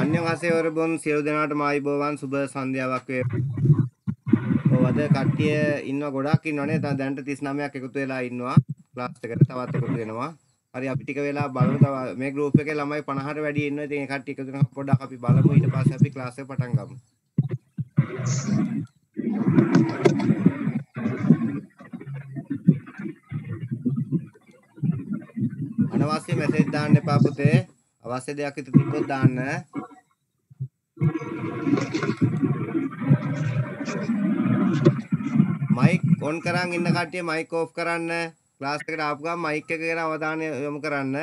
අන්‍ය වාසයවරබොන් සියලු දෙනාටම ආයුබෝවන් සුබ සන්ධ්‍යාවක් වේවා. ඔවද කට්ටිය ඉන්න ගොඩක් ඉන්නවනේ. දැන්ට 39ක් එකතු වෙලා ඉන්නවා. ක්ලාස් එකට තවත් එකතු වෙනවා. හරි අපි ටික වෙලා බලමු තව මේ ගෲප් එකේ ළමයි 50ට වැඩි ඉන්නවා. ඉතින් ඒ කට්ටිය එකතු වෙනවා පොඩ්ඩක් අපි බලමු. ඊට පස්සේ අපි ක්ලාස් එක පටන් ගමු. අනවශ්‍ය මැසේජ් දාන්න එපා පුතේ. අවශ්‍ය දෙයක් ඉතින් තිබ්බොත් දාන්න. මයික් ඔන් කරන් ඉන්න කට්ටිය මයික් ඕෆ් කරන්න. ක්ලාස් එකට ආපු ගමන් මයික් එක ගැන අවධානය යොමු කරන්න.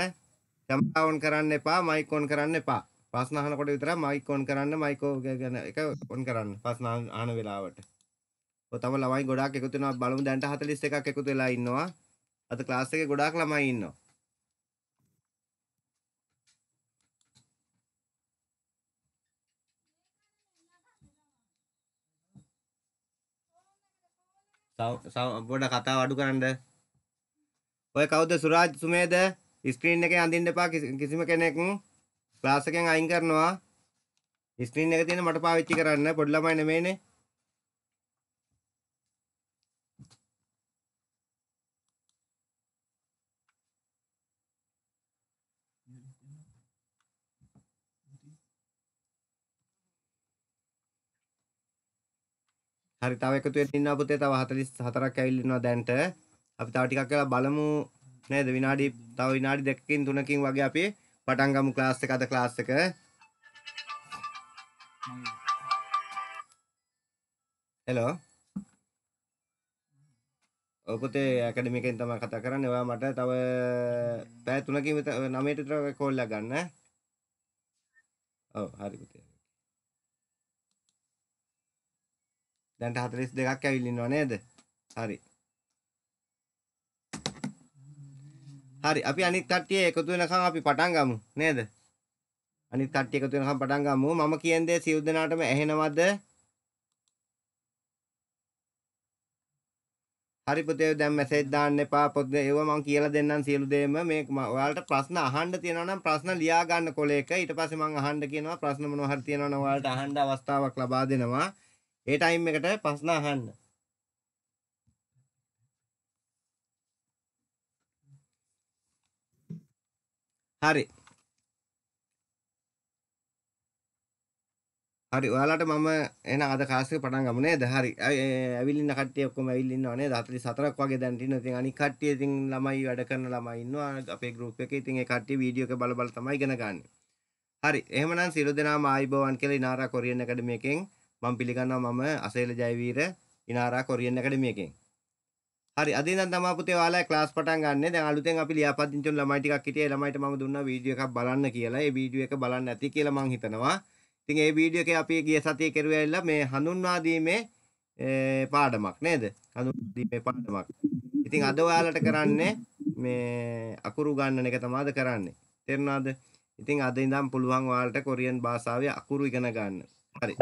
කැමරා ඔන් කරන්න එපා, මයික් ඔන් කරන්න එපා. ප්‍රශ්න අහනකොට විතරක් මයික් ඔන් කරන්න, මයික් ඕෆ් ගැන එක ඔන් කරන්න. ප්‍රශ්න අහන වෙලාවට. ඔය තම ළමයි ගොඩාක් එකතු වෙනවා. බලමු දැන්ට 41ක් එකතු වෙලා ඉන්නවා. අද ක්ලාස් එකේ ගොඩාක් ළමයි ඉන්නවා. පොඩ කතාව අඩු කරන්න. ඔය කවුද සුරාජ් සුමේද? ස්ක්‍රීන් එකේ අඳින්න එපා කිසිම කෙනෙක්. ක්ලාස් එකෙන් අයින් කරනවා. ස්ක්‍රීන් එක තියෙන මට පාවිච්චි කරන්න පොඩි ළමයි නෙමෙයිනේ. හරි තව එකතු වෙන්න ඉන්න පුතේ තව 44ක් ඇවිල්ලා ඉන්නවා දැන්ට. අපි තව ටිකක් වෙලා බලමු නේද විනාඩි තව විනාඩි දෙකකින් තුනකින් වගේ අපි පටන් ගමු ක්ලාස් එක අද ක්ලාස් එක. හෙලෝ. ඔය පුතේ ඇකඩමි එකෙන් තමයි කතා කරන්නේ. ඔයා මට තව පැය 3කින් 9ට විතර කෝල් එකක් ගන්න. ඔව් හරි පුතේ. දැන්ට හතලිස් දෙකක් ඇවිල්ලින්නවා නේද හරි හරි අපි අනිත් කට්ටිය එකතු වෙනකම් අපි පටන් ගමු නේද අනිත් කට්ටිය එකතු වෙනකම් පටන් ගමු මම කියන දේ සියලු දෙනාටම ඇහෙනවද හරි පුතේ දැන් මැසේජ් දාන්න එපා පොතේ ඒව මම කියලා දෙන්නම් සියලු දේම මේ ඔයාලට ප්‍රශ්න අහන්න තියෙනවා නම් ප්‍රශ්න ලියා ගන්න කොලේක ඊට පස්සේ මම අහන්න කියනවා ප්‍රශ්න මොනවා හරි තියෙනවා නම් ඔයාලට අහන්න අවස්ථාවක් ලබා දෙනවා ඒ ටයිම් එකට ප්‍රශ්න අහන්න. හරි. හරි ඔයාලට මම එන අද කාස් එක පටන් ගමු නේද? හරි. ඇවිල්ලින්න කට්ටිය ඔක්කොම ඇවිල්ලා ඉන්නව නේද? 44ක් වගේ දැන් ඉන්නවා. ඉතින් අනික් කට්ටිය ඉතින් ළමයි වැඩ කරන ළමයි ඉන්නවා අපේ group එකේ. ඉතින් ඒ කට්ටිය වීඩියෝ එක බල බල තමයි ඉගෙන ගන්න. හරි. එහෙමනම් සියලු දෙනාම ආයිබෝවන් කියලා ඉනාරා කොරියන් ඇකඩමි එකෙන් මම පිළිගන්නවා මම අසේල ජයවීර ඉනාරා කොරියන් ඇකඩමි එකෙන්. හරි අද ඉඳන් තමයි පුතේ ඔයාලා ක්ලාස් පටන් ගන්න. දැන් අලුතෙන් අපි ලියාපදිංචි වුණු ළමයි ටිකක් හිටියේ. ළමයිට මම දුන්නා වීඩියෝ එකක් බලන්න කියලා. ඒ වීඩියෝ එක බලන්න ඇති කියලා මම හිතනවා. ඉතින් ඒ වීඩියෝ එකේ අපි ගිය සතියේ කරුවා ඇවිල්ලා මේ හඳුන්වා දීමේ පාඩමක් නේද? හඳුන්වා දීමේ පාඩමක්. ඉතින් අද ඔයාලට කරන්නේ මේ අකුරු ගන්න එක තමයි අද කරන්නේ. තේරුණාද? ඉතින් අද ඉඳන් පුළුවන් ඔයාලට කොරියන් භාෂාවේ අකුරු ඉගෙන ගන්න. හරි.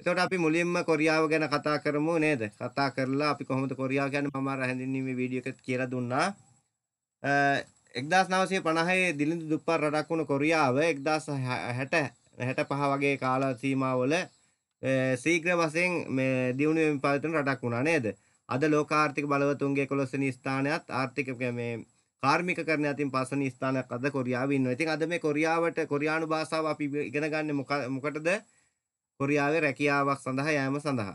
එතකොට අපි මුලින්ම කොරියාව ගැන කතා කරමු නේද? කතා කරලා අපි කොහොමද කොරියාව ගැන මම අර හැඳින්වීමේ වීඩියෝ එකත් කියලා දුන්නා. 1950 දිලිඳු දුප්පත් රටක් වුණු කොරියාව 1960 65 වගේ කාල සීමාවල ශීඝ්‍ර වශයෙන් මේ දියුණු වෙමින් පවතින රටක් වුණා නේද? අද ලෝක ආර්ථික බලවතුන්ගේ 11 වෙනි ස්ථානයත් ආර්ථික මේ කාර්මිකකරණය අතින් පස්වෙනි ස්ථානයක් අද කොරියාවේ ඉන්නවා. ඉතින් අද මේ කොරියාවට කොරියානු භාෂාව අපි ඉගෙන ගන්න මොකටද? කොරියාවේ රැකියාවක් සඳහා යෑම සඳහා.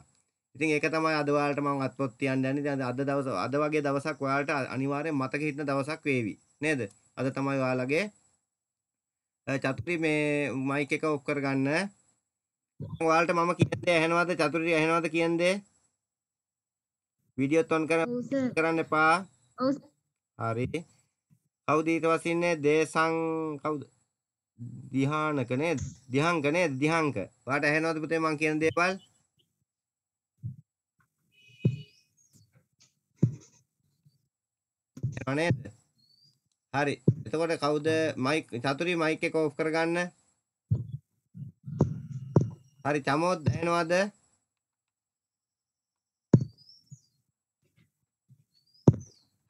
ඉතින් ඒක තමයි අද ඔයාලට මම අත්පොත් තියන්න යන්නේ. ඉතින් අද දවස අද වගේ දවසක් ඔයාලට අනිවාර්යෙන් මතක හිටින දවසක් වේවි. නේද? අද තමයි ඔයාලගේ චතුරි මේ මයික් එක ඔෆ් කරගන්න. ඔයාලට මම කියන්නේ ඇහෙනවද චතුරි ඇහෙනවද කියන්නේ? වීඩියෝත් ඔන් කරන්න එපා. හරි. කවුද ඊට පස්සේ ඉන්නේ දේසං කවුද? දිහානක නේද? දිහංක නේද? දිහංක. ඔයාට ඇහෙනවද පුතේ මං කියන දේවල්? ඇහෙනව නේද? හරි. එතකොට කවුද මයික් චතුරි මයික් එක ඕෆ් කරගන්න? හරි චමෝත් ඇහෙනවද?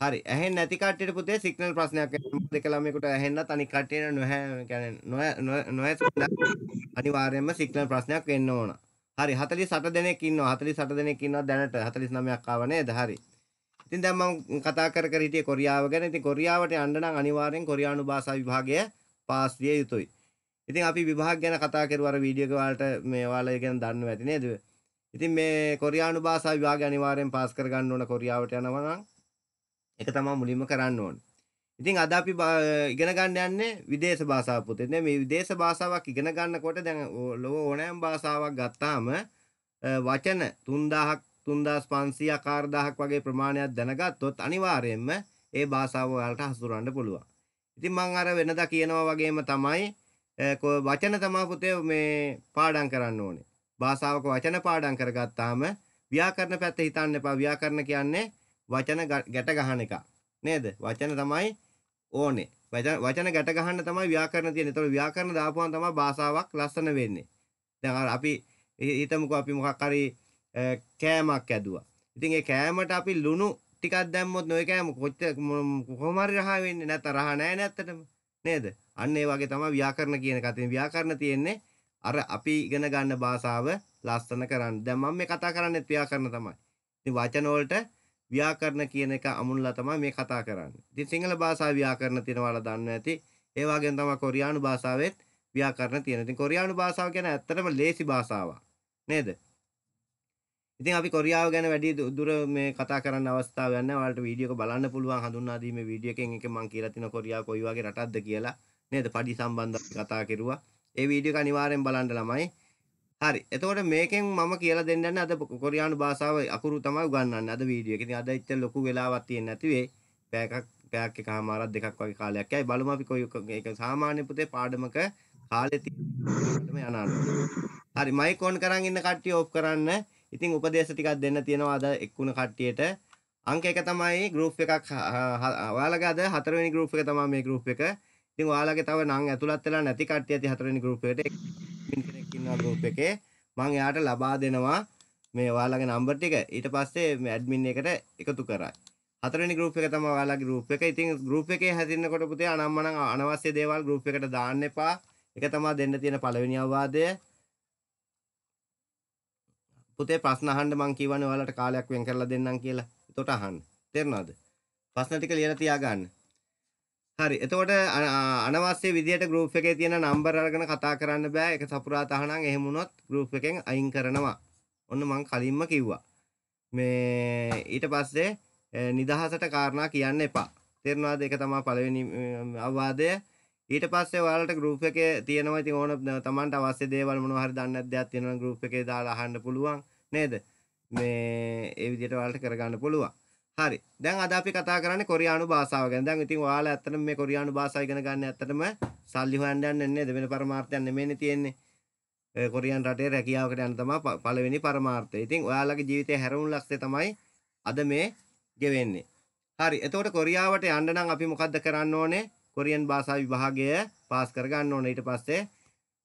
හරි ඇහෙන්නේ නැති කට්ටියට පුතේ සිග්නල් ප්‍රශ්නයක් වෙනවා දෙක ළමයකට ඇහෙන්නත් අනික කට්ටියට නැහැ කියන්නේ නොය අනිවාර්යයෙන්ම සිග්නල් ප්‍රශ්නයක් වෙන්න ඕන හරි 48 දෙනෙක් ඉන්නවා 48 දෙනෙක් ඉන්නවා දැනට 49ක් ආව නේද හරි ඉතින් දැන් මම කතා කර කර හිටියේ කොරියාව ගැන ඉතින් කොරියාවට යන්න නම් අනිවාර්යෙන් කොරියානු භාෂා විභාගය පාස් විය යුතුයි ඉතින් අපි විභාග ගැන කතා කරුවා අර වීඩියෝ එක වලට මේ ඔයාලා ගැන දන්නව ඇති නේද ඉතින් මේ කොරියානු භාෂා විභාගය අනිවාර්යෙන් පාස් කරගන්න ඕන කොරියාවට යනවා නම් එක තමයි මුලින්ම කරන්න ඕනේ. ඉතින් අද අපි ඉගෙන ගන්න යන්නේ විදේශ භාෂාව පොතේ. දැන් මේ විදේශ භාෂාවක් ඉගෙන ගන්නකොට දැන් ලෝක ඕනෑම භාෂාවක් ගත්තාම වචන 3000ක් 3500ක් 4000ක් වගේ ප්‍රමාණයක් දැනගත්තොත් අනිවාර්යයෙන්ම ඒ භාෂාව ඔයාලට හසුරවන්න පුළුවන්. ඉතින් මම අර වෙනදා කියනවා වගේම තමයි වචන තමයි පුතේ මේ පාඩම් කරන්න ඕනේ. භාෂාවක වචන පාඩම් කරගත්තාම ව්‍යාකරණ පැත්ත හිතන්න එපා. ව්‍යාකරණ කියන්නේ වචන ගැට ගහන එක. නේද? වචන තමයි ඕනේ. වචන ගැට ගහන්න තමයි ව්‍යාකරණ තියෙන්නේ. ඒතකොට ව්‍යාකරණ දාපුවාම තමයි භාෂාවක් ලස්සන වෙන්නේ. දැන් අපි හිතමුකෝ අපි මොකක් හරි කෑමක් ඇදුවා. ඉතින් ඒ කෑමට අපි ලුණු ටිකක් දැම්මොත් ඔය කෑම කොච්චර කොහොම හරි රහ වෙන්නේ නැත්නම් රහ නැහැ නැත්තටම. නේද? අන්න ඒ වගේ තමයි ව්‍යාකරණ කියන එක. ව්‍යාකරණ තියෙන්නේ අර අපි ඉගෙන ගන්න භාෂාව ලස්සන කරන්න. දැන් මම මේ කතා කරන්නේ ව්‍යාකරණ තමයි. ඉතින් වචන වලට ව්‍යාකරණ කියන එක අමුණලා තමයි මේ කතා කරන්නේ. ඉතින් සිංහල භාෂාවේ ව්‍යාකරණ තියෙනවාලා දන්න ඇති. ඒ වගේම තමයි කොරියානු භාෂාවෙත් ව්‍යාකරණ තියෙන. ඉතින් කොරියානු භාෂාව කියන්නේ ඇත්තටම ලේසි භාෂාවක්. නේද? ඉතින් අපි කොරියාව ගැන වැඩි දුර මේ කතා කරන්න අවස්ථාවක් නැහැ. ඔයාලට වීඩියෝ එක බලන්න පුළුවන් හඳුන්වා දීමේ වීඩියෝ එකෙන් එක මම කියලා තිනවා කොරියාව කොයි වගේ රටක්ද කියලා. නේද? පඩි සම්බන්ධව කතා කෙරුවා. ඒ වීඩියෝ එක අනිවාර්යෙන් බලන්න ළමයි. හරි. එතකොට මේකෙන් මම කියලා දෙන්න යන්නේ අද කොරියානු භාෂාව අකුරු තමයි උගන්වන්නේ අද වීඩියෝ එකේ. ඉතින් අද ඉච්ච ලොකු වෙලාවක් තියෙන්නේ නැති වෙයි. පැයකක් පැයක් එකමාරක් දෙකක් වගේ කාලයක් යයි. බලමු අපි කොයි ඒක සාමාන්‍ය පුතේ පාඩමක කාලේ තියෙන යනවා. හරි මයික් ඔන් කරන් ඉන්න කට්ටිය ඕෆ් කරන්න. ඉතින් උපදේශ ටිකක් දෙන්න තියෙනවා අද එක්කුණ කට්ටියට. අංක එක තමයි ගෲප් එකක් ඔයාලගේ අද හතරවෙනි ගෲප් එක තමයි මේ ගෲප් එක. ඉතින් ඔයාලගේ තව නම් ඇතුළත් වෙලා නැති කට්ටිය ඇති හතරවෙනි group එකට කෙනෙක් ඉන්නවා group එකේ මම එයාට ලබා දෙනවා මේ ඔයාලගේ නම්බර් ටික ඊට පස්සේ ඇඩ්මින් එකට එකතු කරා. හතරවෙනි group එක තමයි ඔයාලගේ group එක. ඉතින් group එකේ හැදින්නකොට පුතේ අනම්මනම් අනවශ්‍ය දේවල් group එකට දාන්න එපා. ඒක තමයි දෙන්න තියෙන පළවෙනි අවවාදය. පුතේ ප්‍රශ්න අහන්න මං කියවනේ ඔයාලට කාලයක් වෙන් කරලා දෙන්නම් කියලා. එතකොට අහන්න. තේරෙනවද? ප්‍රශ්න ටික ලියලා තියාගන්න. හරි. එතකොට අනවශ්‍ය විදියට ගෲප් එකේ තියෙන නම්බර් අරගෙන කතා කරන්න බෑ. ඒක සපුරා තහනම් එහෙම වුණොත් ගෲප් එකෙන් අයින් කරනවා. ඔන්න මං කලින්ම කිව්වා. මේ ඊට පස්සේ නිදහසට කාරණා කියන්න එපා. තේරෙනවාද? ඒක තමයි පළවෙනි අවවාදය. ඊට පස්සේ ඔයාලට ගෲප් එකේ තියෙනවා ඉතින් ඕන තමන්ට අවශ්‍ය දේවල් මොනවා හරි දන්නේ නැද්ද දෙයක් තියෙනවා නම් ගෲප් එකේ දාලා අහන්න පුළුවන් නේද මේ ඒ විදිහට ඔයාලට කරගන්න පුළුවන් හරි. දැන් අද අපි කතා කරන්නේ කොරියානු භාෂාව ගැන. දැන් ඉතින් ඔයාලා ඇත්තටම මේ කොරියානු භාෂාව ඉගෙන ගන්න ඇත්තටම සල්ලි හොයන්න යන්නේ නේද? වෙන පරමාර්ථයක් නෙමෙයිනේ තියෙන්නේ. කොරියානු රටේ රැකියාවකට යන තමයි පළවෙනි පරමාර්ථය. ඉතින් ඔයාලගේ ජීවිතයේ හැරවුණු ලක්ෂය තමයි අද මේ ගෙවෙන්නේ. හරි. එතකොට කොරියාවට යන්න නම් අපි මොකද්ද කරන්න ඕනේ? කොරියන් භාෂා විභාගය පාස් කරගන්න ඕනේ. ඊට පස්සේ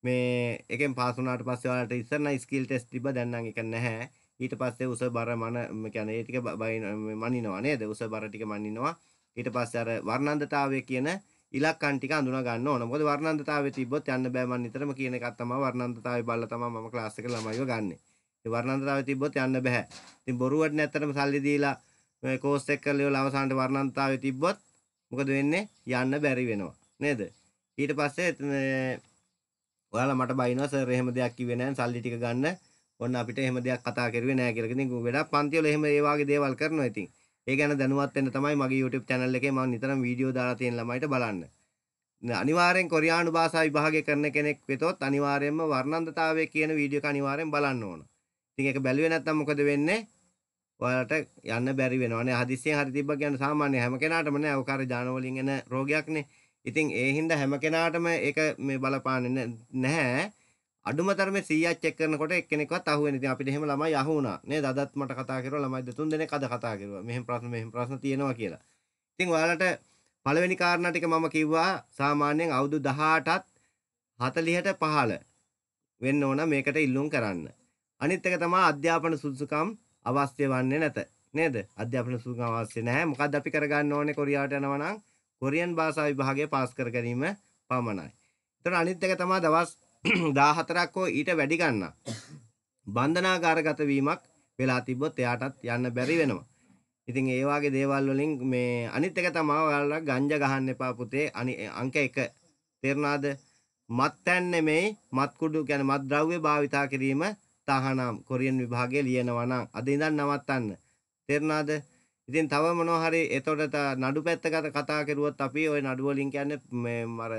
මේ එකෙන් පාස් වුණාට පස්සේ ඔයාලට ඉස්සර නම් ස්කිල් ටෙස්ට් තිබ්බ දැන් නම් ඒක නැහැ. ඊට පස්සේ උස බර මන කියන්නේ ඒ ටික මනිනවා නේද? උස බර ටික මනිනවා. ඊට පස්සේ අර වර්ණන්දතාවය කියන ඉලක්කන් ටික අඳුනා ගන්න ඕන. මොකද වර්ණන්දතාවයේ තිබ්බොත් යන්න බෑ මම නිතරම කියන එකක් තමයි වර්ණන්දතාවය බලලා තමයි මම ක්ලාස් එකේ ළමයිව ගන්නෙ. ඒ වර්ණන්දතාවයේ තිබ්බොත් යන්න බෑ. ඉතින් බොරුවට නැත්තටම සල්ලි දීලා මේ කෝස් එක කරලා ඉවරලා අවසානට වර්ණන්දතාවයේ තිබ්බොත් මොකද වෙන්නේ? යන්න බැරි වෙනවා. නේද? ඊට පස්සේ ඔයාලා මට බයිනවා සර් එහෙම දෙයක් කිව්වේ නැහැ සල්ලි ටික ගන්න ඔන්න අපිට එහෙම දෙයක් කතා කරුවේ නෑ කියලා. ඉතින් ගොඩක් පන්තිවල එහෙම ඒ වගේ දේවල් කරනවා ඉතින්. ඒ ගැන දැනුවත් වෙන්න තමයි මගේ YouTube channel එකේ මම නිතරම වීඩියෝ දාලා තියෙන ළමයිට බලන්න. අනිවාර්යෙන් කොරියානු භාෂා විභාගය කරන කෙනෙක් වෙතොත් අනිවාර්යෙන්ම වර්ණන්දතාවය කියන වීඩියෝ එක අනිවාර්යෙන් බලන්න ඕන. ඉතින් ඒක බැලුවේ නැත්නම් මොකද වෙන්නේ? ඔයාලට යන්න බැරි වෙනවා නේ. හදිස්සියෙන් හරි තිබ්බ කියන්නේ සාමාන්‍ය හැම කෙනාටම නෑ. ඔක හරි දාන වලින් එන රෝගයක්නේ. ඉතින් ඒ හින්දා හැම කෙනාටම ඒක මේ බලපාන්නේ නැහැ. අඩුම තරමේ 100ක් චෙක් කරනකොට එක්කෙනෙක්වත් අහුවෙන්නේ. ඉතින් අපිට එහෙම ළමයි අහු වුණා. නේද? අදත් මට කතා කරුවා ළමයි දෙතුන් දෙනෙක් අද කතා කරුවා. මෙහෙම ප්‍රශ්න මෙහෙම ප්‍රශ්න තියෙනවා කියලා. ඉතින් ඔයාලට පළවෙනි කාරණා ටික මම කිව්වා සාමාන්‍යයෙන් අවුරුදු 18ටත් 40ට 15 වෙන්න ඕන මේකට ඉල්ලුම් කරන්න. අනිත් එක තමයි අධ්‍යාපන සුදුසුකම් අවශ්‍ය වන්නේ නැත. නේද? අධ්‍යාපන සුදුසුකම් අවශ්‍ය නැහැ. මොකද්ද අපි කරගන්න ඕනේ කොරියාවට යනවා නම් කොරියන් භාෂා විභාගය පාස් කර ගැනීම පමණයි. ඒතර අනිත් එක තමයි දවස් 14ක් හෝ ඊට වැඩි ගන්නා බන්ධනාගාරගත වීමක් වෙලා තිබ්බොත් එයාටත් යන්න බැරි වෙනවා. ඉතින් ඒ වගේ දේවල් වලින් මේ අනිත් එක තමයි ඔයාලා ගංජා ගහන්න එපා පුතේ. අනි අංක 1 තේරුණාද? මත්පැන් නෙමෙයි මත්කුඩු කියන්නේ මත් ද්‍රව්‍ය භාවිතා කිරීම තහනම් කොරියන් විභාගයේ ලියනවා නම් අද ඉඳන් නවත්තන්න. තේරුණාද? ඉතින් තව මොනවා හරි එතකොට නඩු පැත්තකට කතා කරුවොත් අපි ওই නඩු වලින් කියන්නේ මේ අර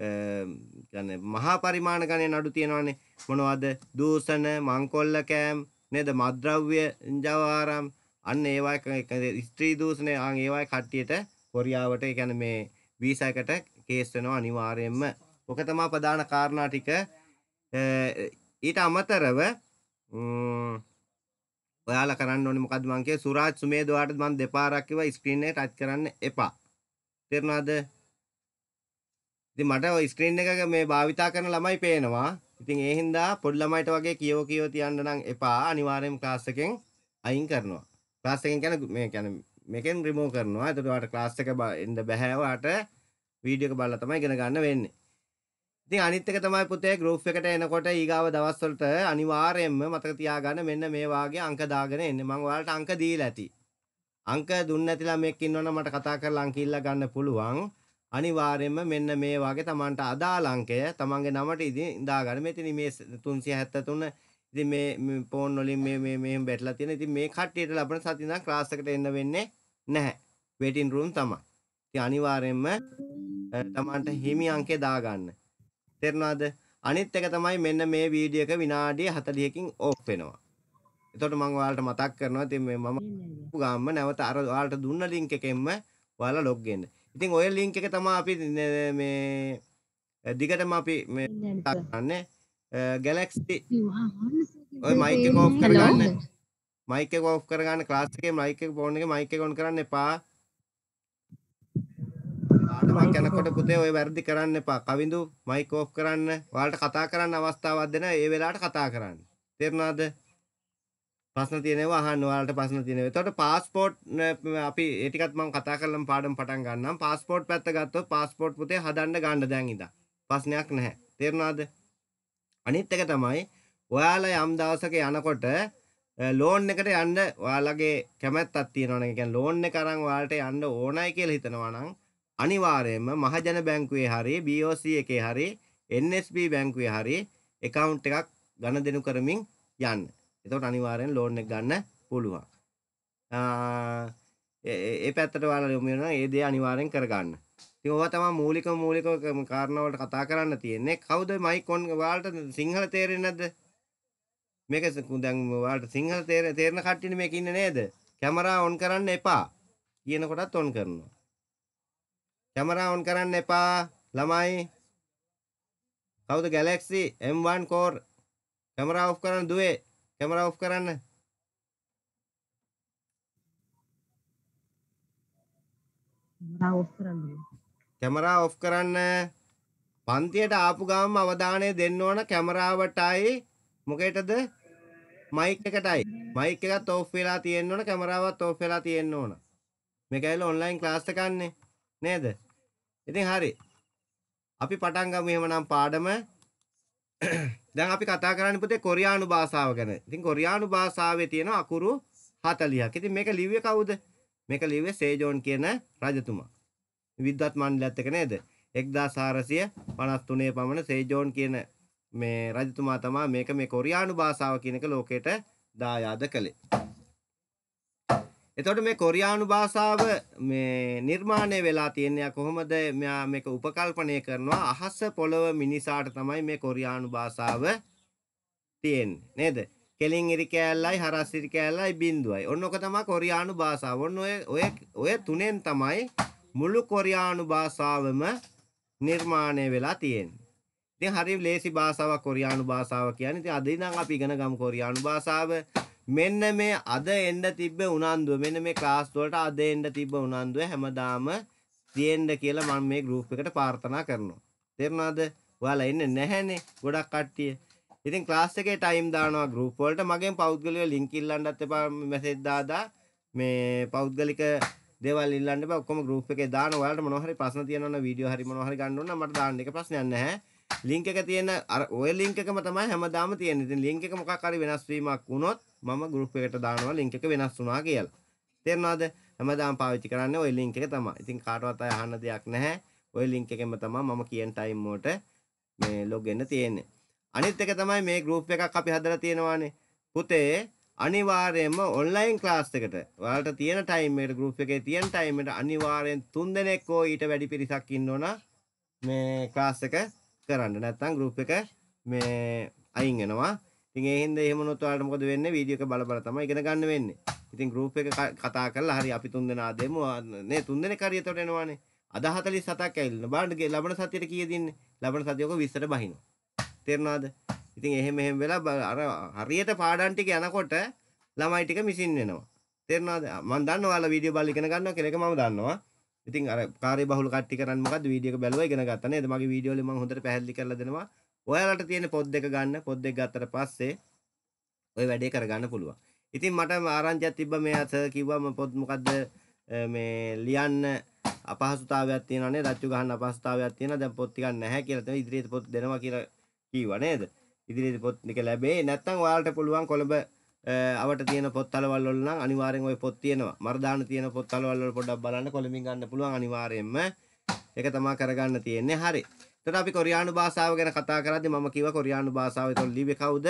ගැන මහා පරිමාණ ගණයෙන් අඩු තියෙනවානේ මොනවද දූෂණ මංකොල්ල කෑම් නේද මද්ද්‍රව්‍ය ජවාරම් අන්න ඒවා එක ස්ත්‍රී දූෂණය ආන් ඒවා කට්ටියට කොරියාවට ඒ කියන්නේ මේ වීසා එකට කේස් වෙනවා අනිවාර්යයෙන්ම ඔක තමයි ප්‍රධාන කාරණා ටික ඊට අමතරව ඔයාලා කරන්න ඕනේ මොකද්ද මං කියේ සුරාජ් සුමේද ඔයාලට මං දෙපාරක් කිව්වා ස්ක්‍රීන් එක ටච් කරන්න එපා තේරුණාද ඉතින් මට ස්ක්‍රීන් එක මේ භාවිතා කරන ළමයි පේනවා. ඉතින් ඒ හින්දා පොඩි ළමයිට වගේ කියව කියව තියන්න නම් එපා. අනිවාර්යයෙන්ම ක්ලාස් එකෙන් අයින් කරනවා. ක්ලාස් එකෙන් කියන්නේ මේ කියන්නේ මේකෙන් රිමූව් කරනවා. එතකොට ඔයාලට ක්ලාස් එක එන්න බෑ. ඔයාට වීඩියෝ එක බලලා තමයි ඉගෙන ගන්න වෙන්නේ. ඉතින් අනිත් එක තමයි පුතේ ගෲප් එකට එනකොට ඊගාව දවස්වලට අනිවාර්යයෙන්ම මතක තියාගන්න මෙන්න මේ වාගේ අංක දාගෙන එන්න. මම ඔයාලට අංක දීලා ඇති. අංක දුන්න ඇති ළමෙක් ඉන්නවනම් මට කතා කරලා අංක ඉල්ල ගන්න පුළුවන්. අනිවාර්යයෙන්ම මෙන්න මේ වගේ Tamanට අදාළ අංකය Tamanගේ නමට ඉදින් ඉඳාගන්න. මෙතන මේ 373 ඉතින් මේ ෆෝන් වලින් මේ මේ මෙහෙම බැටලා තියෙන. ඉතින් මේ කට්ටියට ලබන සතිය ඉඳන් ක්ලාස් එකට එන්න වෙන්නේ නැහැ. වේටින් රූම් තමයි. ඉතින් අනිවාර්යයෙන්ම Tamanට හිමි අංකය දාගන්න. තේරුණාද? අනිත් එක තමයි මෙන්න මේ වීඩියෝ එක විනාඩි 40කින් ඕෆ් වෙනවා. එතකොට මම ඔයාලට මතක් කරනවා ඉතින් මේ මම ගාම්ම නැවත අර ඔයාලට දුන්න ලින්ක් එකෙන්ම ඔයාලා ලොග් වෙන්න. ඉතින් ඔය ලින්ක් එක තමයි අපි මේ දිගටම අපි මේ ගන්නන්නේ ගැලැක්සි ඔය මයික් එක ඔෆ් කරගන්න මයික් එක ඔෆ් කරගන්න ක්ලාස් එකේ මයික් එක ෆෝන් එකේ මයික් එක ඔන් කරන්න එපා පාඩමක් යනකොට පුතේ ඔය වැරදි කරන්න එපා කවිඳු මයික් ඔෆ් කරන්න ඔයාලට කතා කරන්න අවස්ථාවක් දෙන ඒ වෙලාවට කතා කරන්න තේරුණාද ප්‍රශ්න තියෙනවා අහන්න ඔයාලට ප්‍රශ්න තියෙනවා. එතකොට પાස්පෝර්ට් අපි ඒ ටිකත් මම කතා කරලම පාඩම් පටන් ගන්නම්. પાස්පෝර්ට් පැත්ත ගත්තොත් પાස්පෝර්ට් පුතේ හදන්න ගන්න දැන් ඉඳන්. ප්‍රශ්නයක් නැහැ. තේරුණාද? අනිත් එක තමයි ඔයාලා යම් දවසක යනකොට ලෝන් එකට යන්න ඔයාලගේ කැමැත්තක් තියෙනවනේ. ඒ කියන්නේ ලෝන් එක අරන් ඔයාලට යන්න ඕනයි කියලා හිතනවා නම් අනිවාර්යයෙන්ම මහජන බැංකුවේ හරි BOC එකේ හරි NSB බැංකුවේ හරි account එකක් ගණදෙනු කරමින් යන්න. එතකොට අනිවාර්යෙන් ලෝන් එක ගන්න පුළුවන්. ඒ පැත්තට ඔයාලා යොමු වෙනවා ඒ දේ අනිවාර්යෙන් කරගන්න. ඉතින් ඕවා තමයි මූලික මූලික කාරණාවලට කතා කරන්න තියෙන්නේ. කවුද මයික් ඔන් ඔයාලට සිංහල තේරෙන්නේ නැද්ද? මේක දැන් ඔයාලට සිංහල තේරෙන තේරෙන කට්ටියනේ මේක ඉන්නේ නේද? කැමරා ඔන් කරන්න එපා. කියන කොටත් ඔන් කරනවා. කැමරා ඔන් කරන්න එපා ළමයි. කවුද Galaxy M1 Core camera off කරන්න දුවේ කැමරා ඔෆ් කරන්න. කැමරා ඔෆ් කරන්න. කැමරා ඔෆ් කරන්න. පන්තියට ආපු ගාම අවධානය දෙන්න ඕන කැමරාවටයි මොකේටද මයික් එකටයි. මයික් එකත් ඔෆ් වෙලා තියෙන්න ඕන කැමරාවත් ඔෆ් වෙලා තියෙන්න ඕන. මේක ඇවිල්ලා ඔන්ලයින් ක්ලාස් එකක් නේද? ඉතින් හරි. අපි පටන් ගමු එහෙමනම් පාඩම දැන් අපි කතා කරන්න පුතේ කොරියානු භාෂාව ගැන. ඉතින් කොරියානු භාෂාවේ තියෙන අකුරු 40ක්. ඉතින් මේක ලිව්වේ කවුද? මේක ලිව්වේ සේජෝන් කියන රජතුමා. විද්වත් මණ්ඩලයත් එක නේද? 1453 පමණ සේජෝන් කියන මේ රජතුමා තමයි මේක මේ කොරියානු භාෂාව කියන එක ලෝකෙට දායාද කළේ. එතකොට මේ කොරියානු භාෂාව මේ නිර්මාණය වෙලා තියන්නේ කොහොමද මෙයා මේක උපකල්පනය කරනවා අහස පොළව මිනිසාට තමයි මේ කොරියානු භාෂාව තියෙන්නේ නේද? කෙලින් ඉරි කෑල්ලයි හරස් ඉරි කෑල්ලයි බිඳුවයි. ඔන්න ඔක තමයි කොරියානු භාෂාව. ඔන්න ඔය ඔය ඔය තුනෙන් තමයි මුළු කොරියානු භාෂාවම නිර්මාණය වෙලා තියෙන්නේ. ඉතින් හරි ලේසි භාෂාවක් කොරියානු භාෂාව කියන්නේ. ඉතින් අද ඉඳන් අපි ඉගෙන ගමු කොරියානු භාෂාව. මෙන්න මේ අද එන්න තිබ්බ උනන්දුව මෙන්න මේ ක්ලාස් වලට අද එන්න තිබ්බ උනන්දුව හැමදාම තියෙන්න කියලා මම මේ ගෲප් එකට ප්‍රාර්ථනා කරනවා. තේරුණාද? ඔයාලා එන්නේ නැහැනේ ගොඩක් කට්ටිය. ඉතින් ක්ලාස් එකේ ටයිම් දානවා ගෲප් වලට මගෙන් පෞද්ගලික ලින්ක් ඉල්ලන්නත් එපා මැසේජ් දාදා මේ පෞද්ගලික දේවල් ඉල්ලන්න එපා ඔක්කොම ගෲප් එකේ දාන ඔයාලට මොනවා හරි ප්‍රශ්න තියෙනවා නම් වීඩියෝ හරි මොනවා හරි ගන්න ඕන නම් මට දාන්න එක ප්‍රශ්නයක් නැහැ ලින්ක් එක තියෙන අර ඔය ලින්ක් එකම තමයි හැමදාම තියෙන්නේ. ඉතින් ලින්ක් එක මොකක් හරි වෙනස් වීමක් වුණොත් මම ගෲප් එකට දානවා ලින්ක් එක වෙනස් වුණා කියලා. තේරෙනවද? හැමදාම පාවිච්චි කරන්නේ ওই ලින්ක් එක තමයි. ඉතින් කාටවත් අය අහන්න දෙයක් නැහැ. ওই ලින්ක් එකෙන්ම තමයි මම කියන ටයිම් වලට මේ log වෙන්න තියෙන්නේ. අනිත් එක තමයි මේ ගෲප් එකක් අපි හදලා තියෙනවානේ. පුතේ අනිවාර්යයෙන්ම ඔන්ලයින් ක්ලාස් එකට ඔයාලට තියෙන ටයිම් එකට ගෲප් එකේ තියෙන ටයිම් එකට අනිවාර්යෙන් තුන් දෙනෙක් හෝ ඊට වැඩි පිරිසක් ඉන්නවනම් මේ ක්ලාස් එක කරන්න නැත්නම් group එක මේ අයින් වෙනවා. ඉතින් ඒ හින්දා එහෙම වුණොත් ඔයාලට මොකද වෙන්නේ? වීඩියෝ එක බල බල තමයි ඉගෙන ගන්න වෙන්නේ. ඉතින් group එක කතා කරලා හරි අපි තුන් දෙනා දෙමු. නේ තුන් දෙනෙක් හරි එතකොට එනවානේ. අද 47ක් ඇවිල්ලා බලන්න ලබන සතියට කීයද ඉන්නේ? ලබන සතිය ඔක 20ට බහිනවා. තේරුණාද? ඉතින් එහෙම එහෙම වෙලා අර හරියට පාඩම් ටික යනකොට ළමයි ටික මිසින් වෙනවා. තේරුණාද? මම දන්නවා ඔයාලා වීඩියෝ බලලා ඉගෙන ගන්නවා කියලා ඒක මම දන්නවා. ඉතින් අර කාර්ය බහුල කට්ටි කරන්න මොකද වීඩියෝ එක බැලුවා ඉගෙන ගත්තා නේද මගේ වීඩියෝ වල මම හොඳට පැහැදිලි කරලා දෙනවා ඔයාලට තියෙන පොත් දෙක ගන්න පොත් දෙක ගත්තට පස්සේ ඔය වැඩේ කරගන්න පුළුවන් ඉතින් මට ආරංචියක් තිබ්බා මේ අත කිව්වා මම පොත් මොකද්ද මේ ලියන්න අපහසුතාවයක් තියෙනවා නේද රච්චු ගන්න අපහසුතාවයක් තියෙනවා දැන් පොත් ටිකක් නැහැ කියලා තමයි ඉදිරියේ පොත් දෙනවා කියලා කීවා නේද ඉදිරියේ පොත් එක ලැබේ නැත්නම් ඔයාලට පුළුවන් කොළඹ අවට තියෙන පොත්තලවල් වල නම් අනිවාර්යෙන් ওই පොත් තියෙනවා. මර්දාන තියෙන පොත්තලවල් වල පොඩ්ඩක් බලන්න කොළඹින් ගන්න පුළුවන් අනිවාර්යෙන්ම. ඒක තමයි කරගන්න තියෙන්නේ. හරි. එතකොට අපි කොරියානු භාෂාව ගැන කතා කරද්දී මම කිව්වා කොරියානු භාෂාව එතකොට ලිව්වේ කවුද?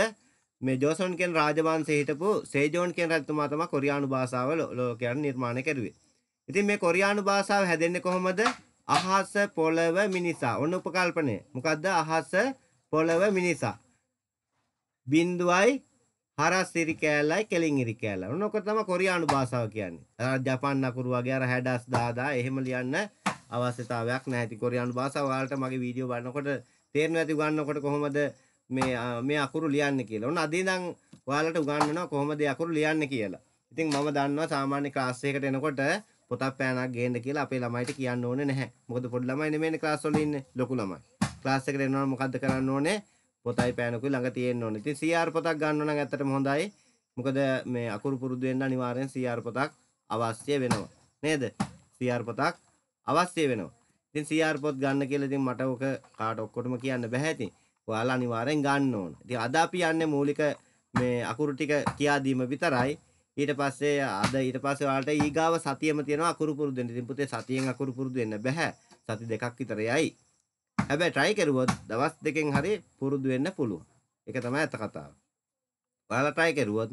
මේ ජෝසොන් කියන රාජවංශයේ හිටපු සේජෝන් කියන රජතුමා තමයි කොරියානු භාෂාව ලෝකයට නිර්මාණය කරුවේ. ඉතින් මේ කොරියානු භාෂාව හැදෙන්නේ කොහොමද? අහස පොළව මිනිසා. ඔන්න උපකල්පනය. මොකද්ද? අහස පොළව මිනිසා. බින්දුවයි හරස් ඉරි කෑල්ලයි කෙලින් ඉරි කෑල්ලයි. ඔන්න ඔක තමයි කොරියානු භාෂාව කියන්නේ. අර ජපාන් අකුරු වගේ අර හැඩස් දාදා එහෙම ලියන්න අවශ්‍යතාවයක් නැහැ. ඉතින් කොරියානු භාෂාව ඔයාලට මගේ වීඩියෝ බලනකොට තේරෙනවා ඇති උගන්වනකොට කොහොමද මේ මේ අකුරු ලියන්නේ කියලා. ඔන්න අද ඉඳන් ඔයාලට උගන්වනවා කොහොමද අකුරු ලියන්නේ කියලා. ඉතින් මම දන්නවා සාමාන්‍ය ක්ලාස් එකකට එනකොට පොතක් පෑනක් ගේන්න කියලා අපේ ළමයිට කියන්න ඕනේ නැහැ. මොකද පොඩි ළමයි නෙමෙයිනේ ක්ලාස් වල ඉන්නේ ලොකු ළමයි. ක්ලාස් එකට එනවනම් මොකද්ද කරන්න ඕනේ? පොතයි පෑනකුයි ළඟ තියෙන්න ඕනේ. ඉතින් CR පොතක් ගන්න නම් ඇත්තටම හොඳයි. මොකද මේ අකුරු පුරුදු වෙන්න අනිවාර්යෙන් CR පොතක් අවශ්‍ය වෙනවා. නේද? CR පොතක් අවශ්‍ය වෙනවා. ඉතින් CR පොත් ගන්න කියලා ඉතින් මට ඔක කාට ඔක්කොටම කියන්න බෑ ඉතින්. ඔයාලා අනිවාර්යෙන් ගන්න ඕන. ඉතින් අද අපි යන්නේ මූලික මේ අකුරු ටික කියා දීම විතරයි. ඊට පස්සේ අද ඊට පස්සේ ඔයාලට ඊගාව සතියෙම තියෙනවා අකුරු පුරුදු වෙන්න. ඉතින් පුතේ සතියෙන් අකුරු පුරුදු වෙන්න බෑ. සති දෙකක් විතර යයි. හැබැයි try කරුවොත් දවස් දෙකෙන් හරි පුරුදු වෙන්න පුළුවන්. ඒක තමයි අත කතාව. ඔයාලා try කරුවොත්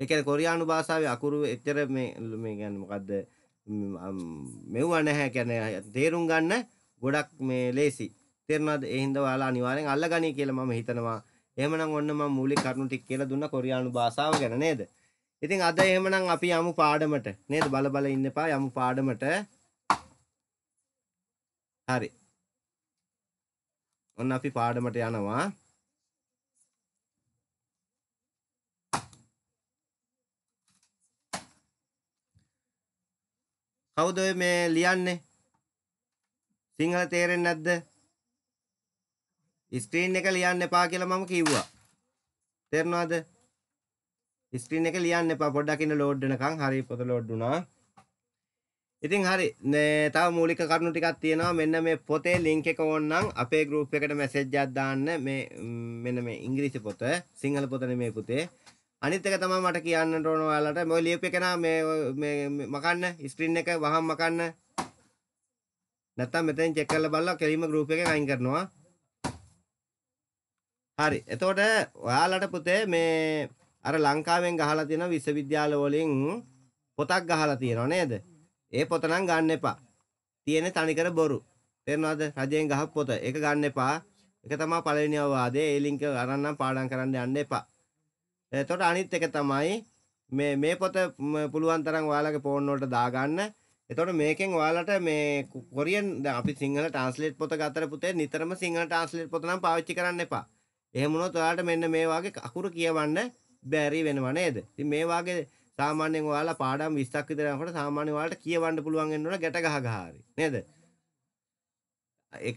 ඒ කියන්නේ කොරියානු භාෂාවේ අකුරු එච්චර මේ මේ කියන්නේ මොකද්ද මෙව්ව නැහැ කියන්නේ තේරුම් ගන්න ගොඩක් මේ ලේසි. තේරුණාද? ඒ හින්දා ඔයාලා අනිවාර්යෙන් අල්ලගනී කියලා මම හිතනවා. එහෙමනම් ඔන්න මම මූලික කරුණු ටික කියලා දුන්න කොරියානු භාෂාව ගැන නේද? ඉතින් අද එහෙමනම් අපි යමු පාඩමට නේද බල බල ඉන්න එපා යමු පාඩමට හරි ඔන්න අපි පාඩමට යනවා. කවුද මේ ලියන්නේ? සිංහල තේරෙන්නේ නැද්ද? ස්ක්‍රීන් එක ලියන්න එපා කියලා මම කිව්වා. තේරෙනවද? ස්ක්‍රීන් එක ලියන්න එපා පොඩ්ඩක් ඉන්න ලෝඩ් වෙනකන් හරි පොත ලෝඩ් වුණා. ඉතින් හරි තව මූලික කරුණු ටිකක් තියෙනවා මෙන්න මේ පොතේ ලින්ක් එක ඕනනම් අපේ ගෲප් එකට මැසේජ් එකක් දාන්න මේ මෙන්න මේ ඉංග්‍රීසි පොත සිංහල පොත නෙමෙයි පුතේ අනිත් එක තමයි මට කියන්නට ඕන ඔයාලට මොයි ලියුප් එක නා මේ මේ මකන්න ස්ක්‍රීන් එක වහන් මකන්න නැත්තම් මෙතෙන් චෙක් කරලා බලලා කෙලින්ම ගෲප් එකෙන් අයින් කරනවා හරි එතකොට ඔයාලට පුතේ මේ අර ලංකාවෙන් ගහලා තියෙන විශ්වවිද්‍යාල වලින් පොතක් ගහලා තියෙනවා නේද ඒ පොත නම් ගන්න එපා. තියෙන තනිකර බොරු. තේරෙනවද? රජයෙන් ගහපු පොත. ඒක ගන්න එපා. ඒක තමයි පළවෙනි අවවාදය. ඒ ලින්ක් අරන් නම් පාඩම් කරන්න යන්න එපා. එතකොට අනිත් එක තමයි මේ මේ පොත පුළුවන් තරම් ඔයාලගේ ෆෝන් වලට දාගන්න. එතකොට මේකෙන් ඔයාලට මේ කොරියන් දැන් අපි සිංහල ට්‍රාන්ස්ලේට් පොත ගතර පුතේ නිතරම සිංහල ට්‍රාන්ස්ලේට් පොත නම් පාවිච්චි කරන්න එපා. එහෙම වුණොත් ඔයාලට මෙන්න මේ වගේ අකුරු කියවන්න බැරි වෙනව නේද? ඉතින් මේ වගේ සාමාන්‍යයෙන් ඔයාලා පාඩම් 20ක් විතර යනකොට සාමාන්‍යයෙන් ඔයාලට කියවන්න පුළුවන් වෙන්න ඕන ගැට ගහ ගහ හරි නේද? ඒක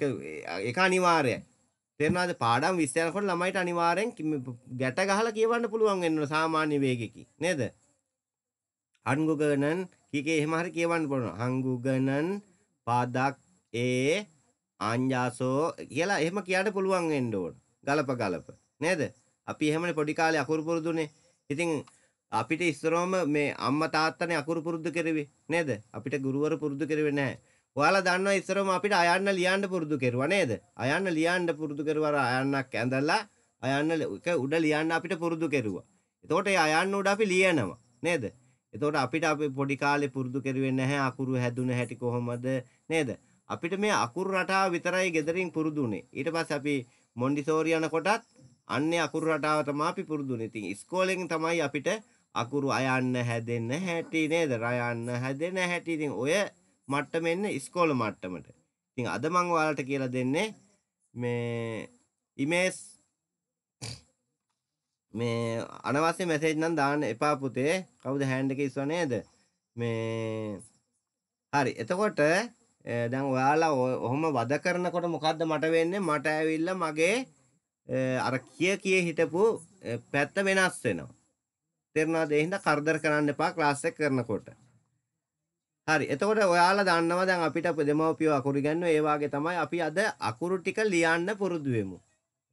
ඒක අනිවාර්යයි. තේරුණාද? පාඩම් 20 යනකොට ළමයිට අනිවාර්යෙන් ගැට ගහලා කියවන්න පුළුවන් වෙන්න ඕන සාමාන්‍ය වේගයකින් නේද? අංගුගණන් කීකේ එහෙම හරි කියවන්න පුළුවන්. අංගුගණන් පාදක් ඒ අංජාසෝ කියලා එහෙම කියන්න පුළුවන් වෙන්න ඕන. ගලප ගලප නේද? අපි එහෙමනේ පොඩි කාලේ අකුරු පුරුදුනේ. ඉතින් අපිට ඉස්සරවම මේ අම්මා තාත්තනේ අකුරු පුරුදු කෙරුවේ නේද? අපිට ගුරුවරු පුරුදු කෙරුවේ නැහැ. ඔයාලා දන්නවා ඉස්සරවම අපිට අයන්න ලියන්න පුරුදු කෙරුවා නේද? අයන්න ලියන්න පුරුදු කරුවා අයන්නක් ඇඳලා අයන්න උඩ ලියන්න අපිට පුරුදු කෙරුවා. එතකොට ඒ අයන්න උඩ අපි ලියනවා නේද? එතකොට අපිට අපි පොඩි කාලේ පුරුදු කෙරුවේ නැහැ අකුරු හැදුන හැටි කොහොමද නේද? අපිට මේ අකුරු රටාව විතරයි gederin පුරුදු උනේ. ඊට පස්සේ අපි මොන්ඩිසෝරි යනකොටත් අන්නේ අකුරු රටාව තමයි අපි පුරුදු උනේ. ඉතින් ඉස්කෝලෙන් තමයි අපිට අකුරු අයන්න හැදෙන්න හැටි නේද? රයන්න හැදෙන්න හැටි. ඉතින් ඔය මට්ටම එන්නේ ඉස්කෝල මට්ටමට. ඉතින් අද මම ඔයාලට කියලා දෙන්නේ මේ ඉමේස් මේ අනවශ්‍ය මැසේජ් නම් දාන්න එපා පුතේ. කවුද හෑන්ඩ් එකේ ඉස්සව නේද? මේ හරි. එතකොට දැන් ඔයාලා ඔහොම වද කරනකොට මොකද්ද මට වෙන්නේ? මට ඇවිල්ලා මගේ අර කිය කිය හිටපු පැත්ත වෙනස් වෙනවා. තේරුණාද? ඒ හින්දා කරදර කරන්න එපා ක්ලාස් එක කරනකොට. හරි. එතකොට ඔයාලා දන්නවා දැන් අපිට දෙමව්පියෝ අකුරු ගන්නව ඒ වාගේ තමයි අපි අද අකුරු ටික ලියන්න පුරුදු වෙමු.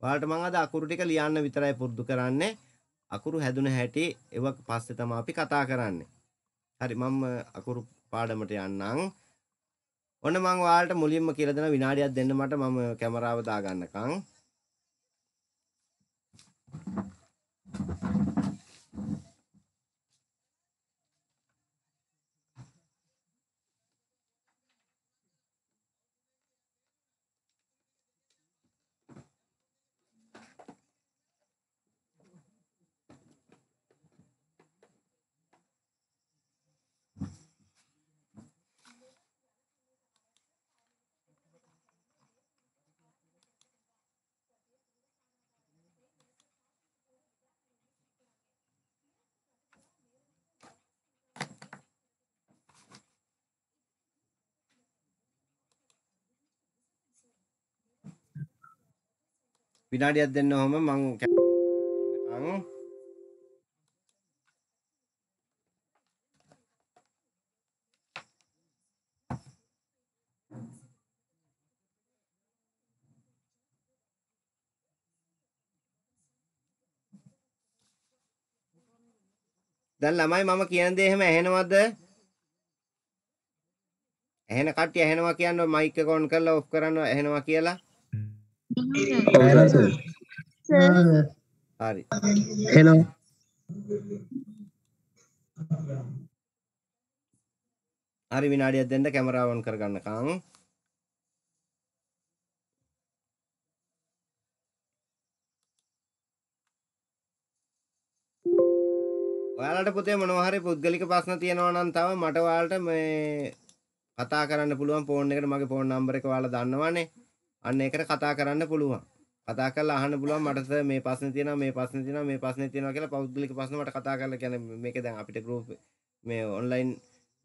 ඔයාලට මම අද අකුරු ටික ලියන්න විතරයි පුරුදු කරන්නේ. අකුරු හැදුන හැටි ඒව පස්සේ තමයි අපි කතා කරන්නේ. හරි මම අකුරු පාඩමට යන්නම්. ඔන්න මම ඔයාලට මුලින්ම කියලා දෙන විනාඩියක් දෙන්න මට මම කැමරාව දාගන්නකම්. Thank you. විනාඩියක් දෙන්න ඔහොම මං දැන් ළමයි මම කියන දේ එහෙම ඇහෙනවද? ඇහෙන කට්ටිය ඇහෙනවා කියන්නේ මයික් එක ඔන් කරලා ඔෆ් කරනවා ඇහෙනවා කියලා. හරි හෙලෝ හරි විනාඩියක් දෙන්න කැමරාව ඔන් කරගන්නකම් ඔයාලට පුතේ මොනවා හරි පුද්ගලික ප්‍රශ්න තියෙනවා නම් තව මට ඔයාලට මේ කතා කරන්න පුළුවන් ෆෝන් එකට මගේ ෆෝන් නම්බර එක ඔයාලා දන්නවනේ අන්න ඒකට කතා කරන්න පුළුවන්. කතා කරලා අහන්න පුළුවන් මට මේ ප්‍රශ්නේ තියෙනවා මේ ප්‍රශ්නේ තියෙනවා මේ ප්‍රශ්නේ තියෙනවා කියලා පෞද්ගලික ප්‍රශ්න මට කතා කරලා කියන්නේ මේක දැන් අපිට group මේ online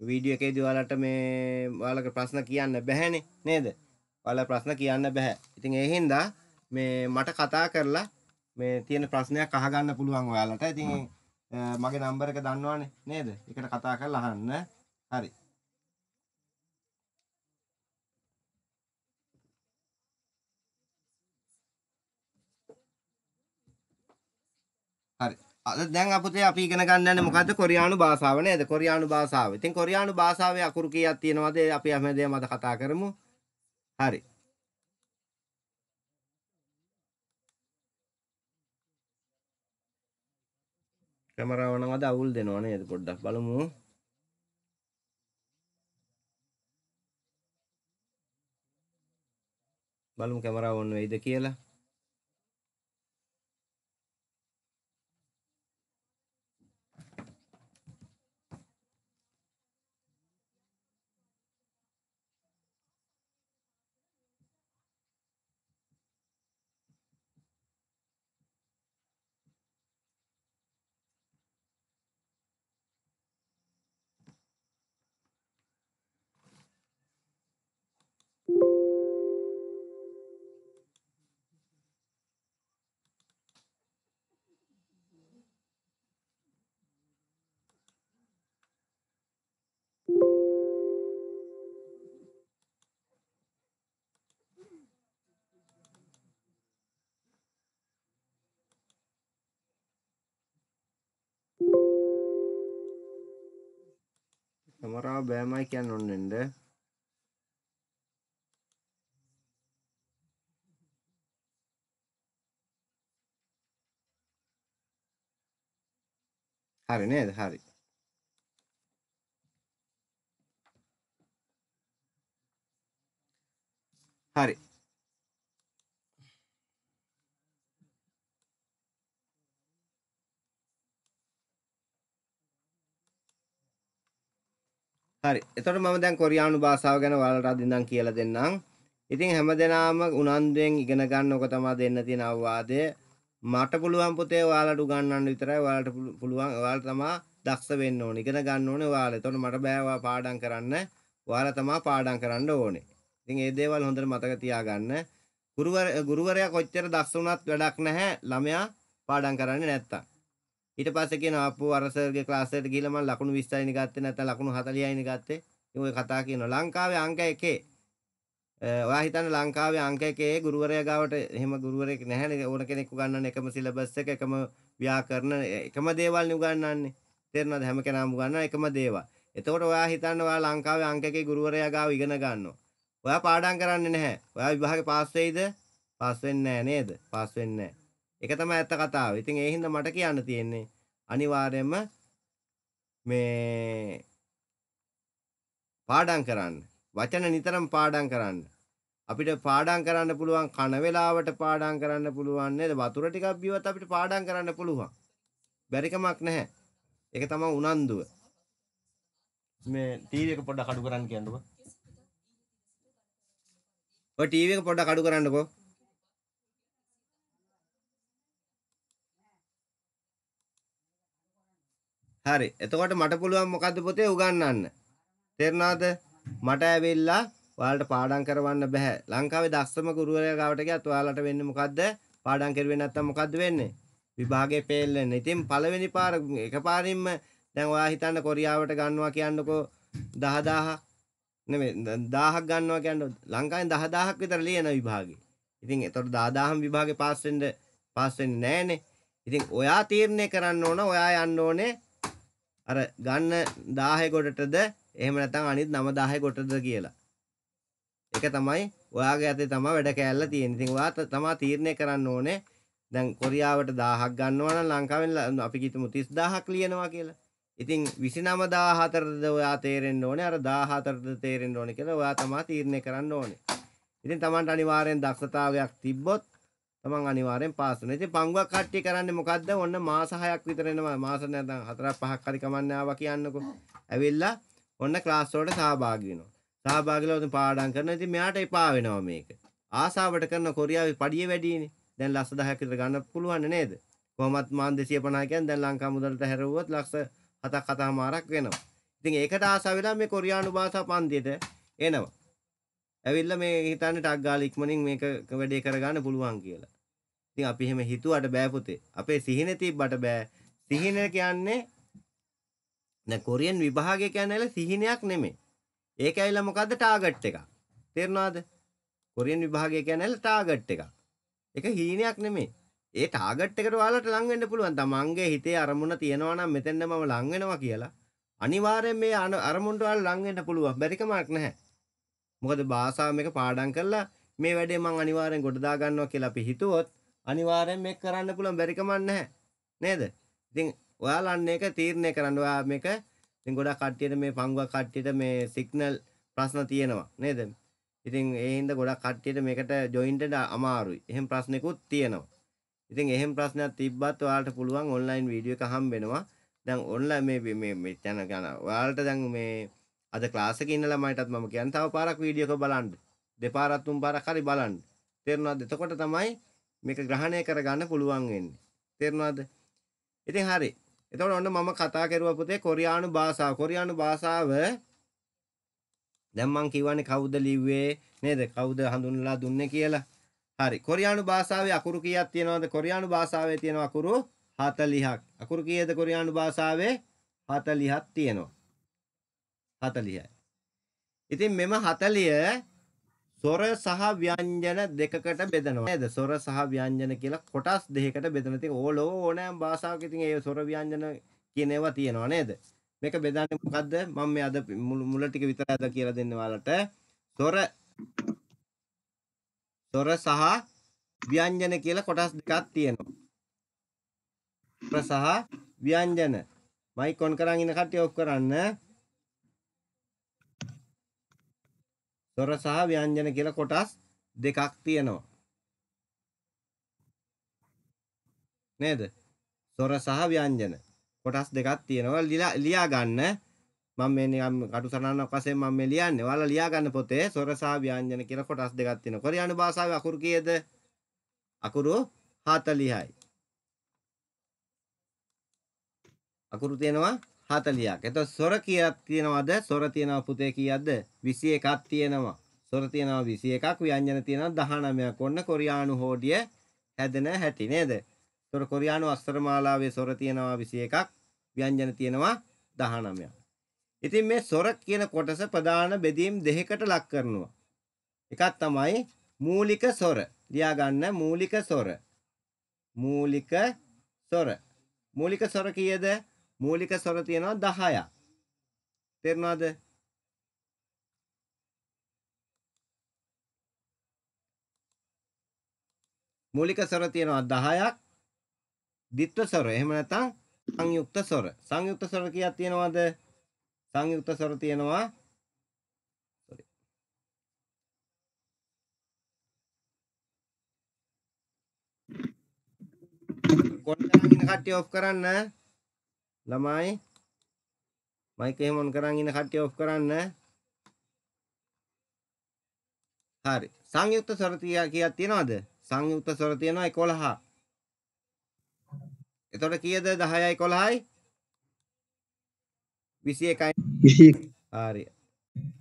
වීඩියෝ එකේදී ඔයාලට මේ ඔයාලගේ ප්‍රශ්න කියන්න බැහැනේ නේද? ඔයාලා ප්‍රශ්න කියන්න බෑ. ඉතින් ඒ හින්දා මේ මට කතා කරලා මේ තියෙන ප්‍රශ්නයක් අහගන්න පුළුවන් ඔයාලට. ඉතින් මගේ නම්බර එක දන්නවනේ නේද? ඒකට කතා කරලා අහන්න. හරි. අද දැන් අපතේ අපි ඉගෙන ගන්න යන්නේ මොකද්ද කොරියානු භාෂාව නේද කොරියානු භාෂාව. ඉතින් කොරියානු භාෂාවේ අකුරු කීයක් තියෙනවද අපි හැමදේම අද කතා කරමු. හරි. කැමරාව නමද අවුල් දෙනවා නේද පොඩ්ඩක් බලමු. බලමු කැමරාව ඔන් වෙයිද කියලා. කැමරාව බෑමයි කියන්න ඔන්නෙන්ද හරි නේද හරි හරි හරි එතකොට මම දැන් කොරියානු භාෂාව ගැන ඔයාලට අද ඉඳන් කියලා දෙන්නම්. ඉතින් හැමදෙනාම උනන්දුවෙන් ඉගෙන ගන්න ඔක තමයි දෙන්න තියෙන අවවාදය. මට පුළුවන් පුතේ ඔයාලට උගන්වන්න විතරයි ඔයාලට පුළුවන් ඔයාලා තමයි දක්ෂ වෙන්න ඕනේ. ඉගෙන ගන්න ඕනේ ඔයාලා. එතකොට මට බෑ ඔයා පාඩම් කරන්න. ඔයාලා තමයි පාඩම් කරන්න ඕනේ. ඉතින් මේ දේවල් හොඳට මතක තියාගන්න. ගුරුවරයා කොච්චර දක්ෂ වුණත් වැඩක් නැහැ ළමයා පාඩම් කරන්නේ නැත්තම්. ඊට පස්සේ කියන ආපෝ අර සර්ගේ ක්ලාස් එකට ගිහලා මම ලකුණු 20යිනේ ගත්තේ නැත්නම් ලකුණු 40යිනේ ගත්තේ. ඉතින් ඔය කතා කියනවා. ලංකාවේ අංක 1 ඔයා හිතන්න ලංකාවේ අංක 1 ගුරුවරයා ගාවට එහෙම ගුරුවරයෙක් නැහැනේ ඕන කෙනෙක් උගන්වන්න එකම සිලබස් එක එකම ව්‍යාකරණ එකම දේවල් උගන්වන්නේ. තේරෙනවද හැම කෙනාම උගන්වන එකම දේවල්. එතකොට ඔයා හිතන්න ඔයා ලංකාවේ අංක 1 ගුරුවරයා ගාව ඉගෙන ගන්නවා. ඔයා පාඩම් කරන්නේ නැහැ. ඔයා විභාගේ පාස් වෙයිද? පාස් වෙන්නේ නැහැ නේද? පාස් වෙන්නේ නැහැ. ඒක තමයි ඇත්ත කතාව. ඉතින් ඒ හින්දා මට කියන්න තියෙන්නේ අනිවාර්යයෙන්ම මේ පාඩම් කරන්න. වචන නිතරම පාඩම් කරන්න. අපිට පාඩම් කරන්න පුළුවන් කන වේලාවට පාඩම් කරන්න පුළුවන් නේද? වතුර ටිකක් බිව්වත් අපිට පාඩම් කරන්න පුළුවන්. බැරිකමක් නැහැ. ඒක තමයි උනන්දුව. මේ ටීවී එක පොඩ්ඩක් අඩු කරන්න කියන්නකෝ. ඔය ටීවී එක පොඩ්ඩක් අඩු කරන්නකෝ. හරි. එතකොට මට පුළුවන් මොකද්ද පොතේ උගන්වන්න? තේරුණාද? මට ඇවිල්ලා ඔයාලට පාඩම් කරවන්න බෑ. ලංකාවේ දක්ෂම ගුරුවරයා ගාවට ගියත් ඔයාලට වෙන්නේ මොකද්ද? පාඩම් කරුවේ නැත්තම් මොකද්ද වෙන්නේ? විභාගේ ෆේල් වෙන්න. ඉතින් පළවෙනි පාර එකපාරින්ම දැන් ඔයා හිතන්න කොරියාවට ගන්නවා කියන්නකෝ 10000ක් නෙමෙයි 1000ක් ගන්නවා කියන්නේ ලංකාවෙන් 10000ක් විතර ලියන විභාගේ. ඉතින් ඒතකොට 10000න් විභාගේ පාස් වෙන්න පාස් වෙන්නේ නැහනේ. ඉතින් ඔයා තීරණය කරන්න ඕන ඔයා යන්න ඕනේ අර ගන්න 1000 කොටටද එහෙම නැත්නම් අනිත් 9000 කොටටද කියලා. ඒක තමයි ඔයාගේ අතේ තමයි වැඩ කෑල්ල තියෙන්නේ. ඉතින් ඔයා තමයි තීරණය කරන්න ඕනේ. දැන් කොරියාවට 1000ක් ගන්නවා නම් ලංකාවෙන් අපි කිතුමු 30000ක් ලියනවා කියලා. ඉතින් 99014ද ඔයා තේරෙන්න ඕනේ. අර 14ද තේරෙන්න ඕනේ කියලා ඔයා තමයි තීරණය කරන්න ඕනේ. ඉතින් Tamanට අනිවාර්යෙන් දක්ෂතාවයක් තිබ්බොත් මම අනිවාර්යෙන් පාස් වෙනවා. ඉතින් පංගුවක් කට්ටිය කරන්නේ මොකද්ද? ඔන්න මාස 6ක් විතර එනවා. මාස නැත්නම් 4ක් 5ක් හරි කමන්නේ ආවා කියන්නකෝ. ඇවිල්ලා ඔන්න ක්ලාස් වලට සහභාගී වෙනවා. සහභාගී වෙලා උන් පාඩම් කරනවා. ඉතින් මෙයාට එපා වෙනවා මේක. ආසාවට කරන කොරියාවේ පඩිය වැඩිනේ. දැන් ලක්ෂ 10ක් විතර ගන්න පුළුවන් නේද? කොහොමත් මාන් 250 කියන්නේ දැන් ලංකා මුදලට හැරෙව්වොත් ලක්ෂ 7ක් 7මාරක් වෙනවා. ඉතින් ඒකට ආසා වෙලා මේ කොරියානු භාෂා පන්තියට එනවා. ඇවිල්ලා මේ හිතන්නේ ටක් ගාලා ඉක්මනින් මේක වැඩේ කරගන්න පුළුවන් කියලා. ඉතින් අපි එහෙම හිතුවට බෑ පුතේ. අපේ සිහින තිබ්බට බෑ. සිහින කියන්නේ දැන් කොරියන් විභාගය කියන්නේ සිහිනයක් නෙමෙයි. ඒක ඇවිල්ලා මොකද්ද ටාගට් එකක්. තේරෙනවද? කොරියන් විභාගය කියන්නේ ටාගට් එකක්. ඒක හීනයක් නෙමෙයි. ඒ ටාගට් එකට ඔයාලට ලං වෙන්න පුළුවන්. තමන්ගේ හිතේ අරමුණ තියෙනවා නම් මෙතෙන්ද මම ලං වෙනවා කියලා අනිවාර්යෙන් මේ අරමුණට ඔයාලා ලං වෙන්න පුළුවන්. බැරිකමක් නැහැ. මොකද භාෂාව මේක පාඩම් කරලා මේ වැඩේ මම අනිවාර්යෙන් ගොඩ දා ගන්නවා කියලා අපි හිතුවොත් අනිවාර්යෙන් මේක කරන්න පුළුවන් බැරි කමක් නැහැ. නේද? ඉතින් ඔයාලා අන්න ඒක තීරණය කරන්න. ඔයා මේක ඉතින් ගොඩක් කට්ටියට මේ පංගුවක් කට්ටියට මේ සිග්නල් ප්‍රශ්න තියෙනවා. නේද? ඉතින් ඒ හින්දා ගොඩක් කට්ටියට මේකට ජොයින්ට් අමාරුයි. එහෙම ප්‍රශ්නිකුත් තියෙනවා. ඉතින් එහෙම ප්‍රශ්නයක් තිබ්බත් ඔයාලට පුළුවන් ඔන්ලයින් වීඩියෝ එක හම්බෙනවා. දැන් ඔන්ලයින් මේ මේ මේ channel ගන්න. ඔයාලට දැන් මේ අද ක්ලාස් එකේ ඉන්න ළමයිටත් මම කියන්නේ තව පාරක් වීඩියෝ එක බලන්න. දෙපාරක් තුන් පාරක් හරි බලන්න. තේරුණාද? එතකොට තමයි මේක ග්‍රහණය කරගන්න පුළුවන් වෙන්නේ. තේරුණාද? ඉතින් හරි. එතකොට ඔන්න මම කතා කරුවා පුතේ කොරියානු භාෂාව. කොරියානු භාෂාව දැන් මම කියවන්නේ කවුද ලිව්වේ නේද? කවුද හඳුන්වලා දුන්නේ කියලා. හරි. කොරියානු භාෂාවේ අකුරු කීයක් තියෙනවද? කොරියානු භාෂාවේ තියෙන අකුරු 40ක්. අකුරු කීයද කොරියානු භාෂාවේ? 40ක් තියෙනවා. 40යි. ඉතින් මෙම 40 සොර සහ ව්‍යංජන දෙකකට බෙදනවා නේද? සොර සහ ව්‍යංජන කියලා කොටස් දෙකකට බෙදන තියෙන ඕලෝ ඕනෑම භාෂාවක ඉතින් ඒ සොර ව්‍යංජන කියන ඒවා තියෙනවා නේද? මේක බෙදන්නේ මොකද්ද? මම මේ අද මුල ටික විතර අද කියලා දෙන්න ඔයාලට. සොර සොර සහ ව්‍යංජන කියලා කොටස් දෙකක් තියෙනවා. සොර සහ ව්‍යංජන මයික් ඔන් කරන් ඉන්න කට්ටිය ඔෆ් කරන්න. ස්වර සහ ව්‍යංජන කියලා කොටස් දෙකක් තියෙනවා. නේද? ස්වර සහ ව්‍යංජන කොටස් දෙකක් තියෙනවා. ලියා ගන්න මම මේ නිකම් කටුසනනක් වශයෙන් මම මේ ලියන්නේ. ඔයාලා ලියා ගන්න පොතේ ස්වර සහ ව්‍යංජන කියලා කොටස් දෙකක් තියෙනවා. කොරියානු භාෂාවේ අකුරු කීයද? අකුරු 40යි. අකුරු තියෙනවා 40ක්. එතකොට සොර කීයක් තියෙනවද? සොර තියෙනවා පුතේ කීයක්ද? 21ක් තියෙනවා. සොර තියෙනවා 21ක්, ව්‍යංජන තියෙනවා 19ක්. ඔන්න කොරියානු හෝඩිය හැදෙන හැටි නේද? එතකොට කොරියානු අක්ෂරමාලාවේ සොර තියෙනවා 21ක්, ව්‍යංජන තියෙනවා 19ක්. ඉතින් මේ සොර කියන කොටස ප්‍රධාන බෙදීම් දෙකකට ලක් කරනවා. එකක් තමයි මූලික සොර. ලියා ගන්න මූලික සොර. මූලික සොර. මූලික සොර කීයද? මූලික ස්වර තියෙනවා 10ක්. තේරුණාද? මූලික ස්වර තියෙනවා 10ක්. ද්විත්ව ස්වර. එහෙම නැත්නම් සංයුක්ත ස්වර. සංයුක්ත ස්වර කීයක් තියෙනවද? සංයුක්ත ස්වර තියෙනවා කොණ්ඩාගෙන කට්ටිය ඔෆ් කරන්න ළමයි මයික් එහෙම ඔන් කරන් ඉන්න කට්ටිය ඔෆ් කරන්න. හරි. සංයුක්ත ස්වර කීයක් තියනවද? සංයුක්ත ස්වර තියෙනවා 11. එතකොට කීයද 10යි 11යි 21යි හරි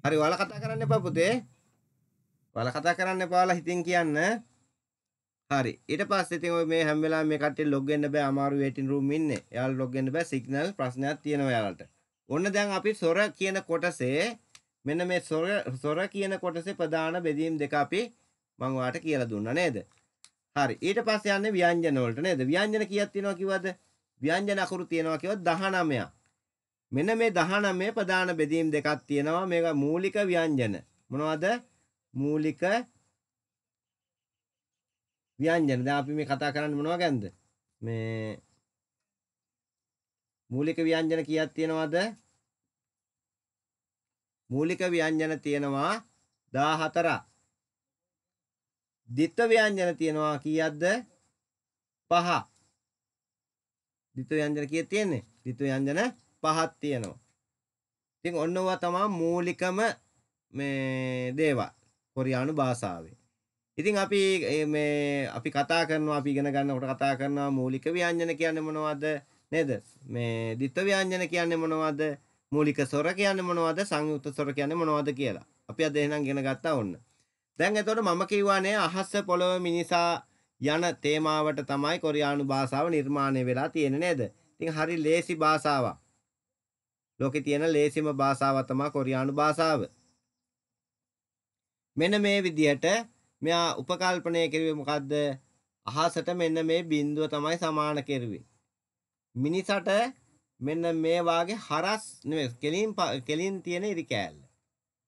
හරි ඔයාලා කතා කරන්න එපා පුතේ ඔයාලා කතා කරන්න එපා ඔයාලා හිතෙන් කියන්න හරි. ඊට පස්සේ ඉතින් ඔය මේ හැම වෙලාවෙම මේ කට්ටිය ලොග් වෙන්න බෑ අමාරු වේටින් රූම් ඉන්නේ. එයාලා ලොග් වෙන්න බෑ සිග්නල් ප්‍රශ්නයක් තියෙනවා එයාලට. ඔන්න දැන් අපි සොර කියන කොටසේ මෙන්න මේ සොර සොර කියන කොටසේ ප්‍රධාන බෙදීම් දෙක අපි මම ඔයාලට කියලා දුන්නා නේද? හරි. ඊට පස්සේ යන්නේ ව්‍යංජන වලට නේද? ව්‍යංජන කීයක් තියෙනවා කිව්වද? ව්‍යංජන අකුරු තියෙනවා කිව්වොත් 19ක්. මෙන්න මේ 19 ප්‍රධාන බෙදීම් දෙකක් තියෙනවා. මේක මූලික ව්‍යංජන. මොනවද? මූලික ව්‍යංජන. දැන් අපි මේ කතා කරන්නේ මොනවා ගැනද? මේ මූලික ව්‍යංජන කීයක් තියෙනවද? මූලික ව්‍යංජන තියෙනවා 14ක්. ද්විත්ව ව්‍යංජන තියෙනවා කීයක්ද? 5ක්. ද්විත්ව ව්‍යංජන කීයක් තියෙන්නේ? ද්විත්ව ව්‍යංජන 5ක් තියෙනවා. ඉතින් ඔන්නවා තමයි මූලිකම මේ දේවල් කොරියානු භාෂාවේ. ඉතින් අපි මේ අපි කතා කරනවා අපි ඉගෙන ගන්නකොට කතා කරනවා මූලික ව්‍යංජන කියන්නේ මොනවද නේද? මේ ද්විත්ව ව්‍යංජන කියන්නේ මොනවද? මූලික ස්වර කියන්නේ මොනවද? සංයුක්ත ස්වර කියන්නේ මොනවද කියලා. අපි අද එහෙනම් ඉගෙන ගත්තා ඔන්න. දැන් එතකොට මම කියවානේ අහස පොළව මිනිසා යන තේමාවට තමයි කොරියානු භාෂාව නිර්මාණය වෙලා තියෙන්නේ නේද? ඉතින් හරි ලේසි භාෂාවක්. ලෝකේ තියෙන ලේසිම භාෂාව තමයි කොරියානු භාෂාව. මෙන්න මේ විදිහට මෙයා උපකල්පනය කෙරුවේ මොකද්ද? අහසට මෙන්න මේ බිඳුව තමයි සමාන කෙරුවේ. මිනිසට මෙන්න මේ වාගේ හරස් නෙවෙයි කෙලින් කෙලින් තියෙන ඉරි කෑල්ල.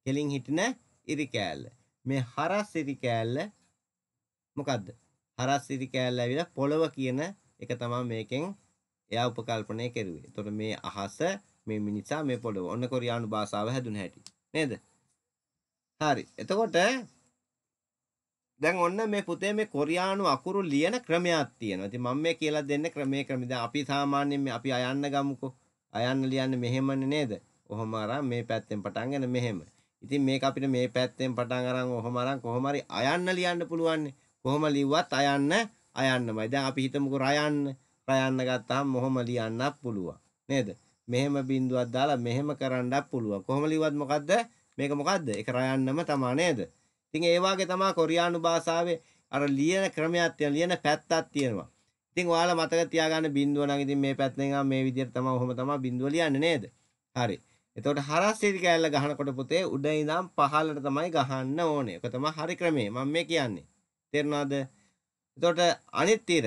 කෙලින් හිටින ඉරි කෑල්ල. මේ හරස් ඉරි කෑල්ල මොකද්ද? හරස් ඉරි කෑල්ල ඇවිල්ලා පොළව කියන එක තමයි මේකෙන් එයා උපකල්පනය කෙරුවේ. එතකොට මේ අහස මේ මිනිසා මේ පොළව. ඔන්න කොරියානු භාෂාව හැදුන හැටි. නේද? හරි. එතකොට දැන් ඔන්න මේ පුතේ මේ කොරියානු අකුරු ලියන ක්‍රමයක් තියෙනවා. ඉතින් මම මේ කියලා දෙන්න ක්‍රමේ ක්‍රම. දැන් අපි සාමාන්‍යයෙන් මේ අපි අයන්න ගමුකෝ. අයන්න ලියන්නේ මෙහෙමනේ නේද? ඔහොම අරන් මේ පැත්තෙන් පටන්ගෙන මෙහෙම. ඉතින් මේක අපිට මේ පැත්තෙන් පටන් අරන් ඔහොම අරන් කොහොම හරි අයන්න ලියන්න පුළුවන්. කොහොම ලිව්වත් අයන්න අයන්නමයි. දැන් අපි හිතමුකෝ රයන්න. රයන්න ගත්තාම මොහොම ලියන්නත් පුළුවන්. නේද? මෙහෙම බින්දුවක් දාලා මෙහෙම කරන්නත් පුළුවන්. කොහොම ලිව්වත් මොකද්ද? මේක මොකද්ද? ඒක රයන්නම තමයි නේද? ඉතින් ඒ වාගේ තමයි කොරියානු භාෂාවේ අර ලියන ක්‍රමයක් තියෙන ලියන පැත්තක් තියෙනවා. ඉතින් ඔයාලා මතක තියාගන්න බින්දුව නම් ඉතින් මේ පැත්තෙන් ආ මේ විදිහට තමයි ඔහොම තමයි බින්දුව ලියන්නේ නේද? හරි. එතකොට හරස්සෙදි කෑල්ල ගහනකොට පුතේ උඩ ඉඳන් පහළට තමයි ගහන්න ඕනේ. ඒක තමයි හරි ක්‍රමය. මම මේ කියන්නේ. තේරුණාද? එතකොට අනිත් තීර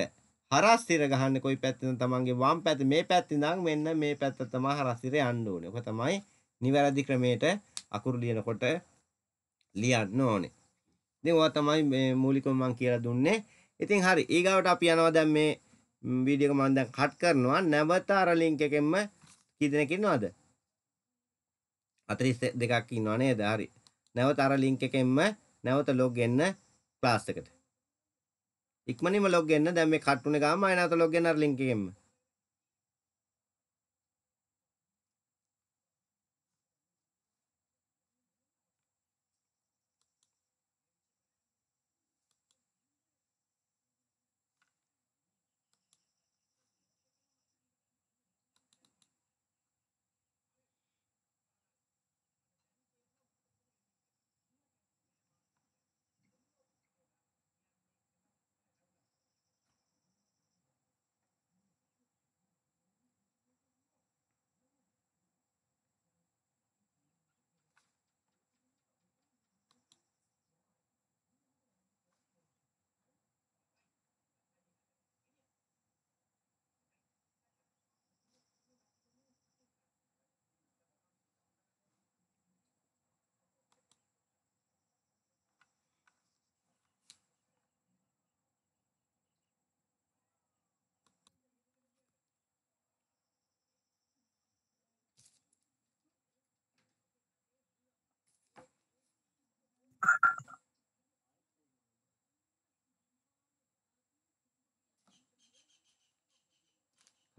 හරස් තිර ගහන්න කොයි පැත්තෙන් තමන්ගේ වම් පැත්ත මේ පැත්තේ ඉඳන් මෙන්න මේ පැත්ත තමයි හරස් තිර යන්න ඕනේ. ඔක තමයි නිවැරදි ක්‍රමයට අකුරු ලියනකොට ලියන්න ඕනේ. ඉතින් ඔයා තමයි මේ මූලිකව මම කියලා දුන්නේ. ඉතින් හරි ඊගාවට අපි යනවා දැන් මේ වීඩියෝ එක මම දැන් කට් කරනවා. නැවත අර ලින්ක් එකෙන්ම කී දෙනෙක් ඉන්නවද? 42ක් ඉන්නව නේද? හරි. නැවත අර ලින්ක් එකෙන්ම නැවත ලොග් වෙන්න ක්ලාස් එකට. ඉක්මනින්ම ලොග් වෙන්න දැන් මේ කට් උනේ ගාම ආය නැවත ලොග් වෙන්න අර ලින්ක් එකෙන්ම.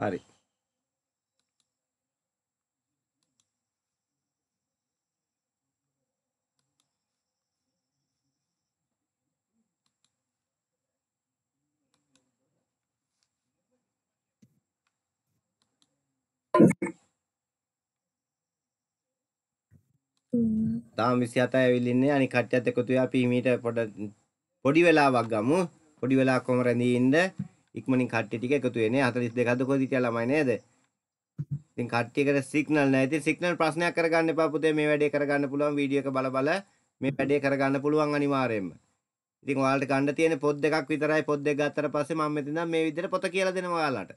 හරි තාම 27 ඇවිල්ලා ඉන්නේ අනික කට්ටියත් එකතු වෙලා අපි හිමීට පොඩ පොඩි වෙලාවක් ගමු පොඩි වෙලාවක් කොහම රැඳී ඉන්න ඉක්මනින් කට්ටිය ටික එකතු වෙන්නේ 42ක්ද කොහෙද කියලා ළමයි නේද? ඉතින් කට්ටියකට සිග්නල් නැහැ. ඉතින් සිග්නල් ප්‍රශ්නයක් කරගන්න එපා පුතේ මේ වැඩේ කරගන්න පුළුවන් වීඩියෝ එක බල බල මේ වැඩේ කරගන්න පුළුවන් අනිවාර්යයෙන්ම. ඉතින් ඔයාලට ගන්න තියෙන පොත් දෙකක් විතරයි පොත් දෙක ගත්තට පස්සේ මම මෙතනින් මේ විදිහට පොත කියලා දෙනවා ඔයාලට.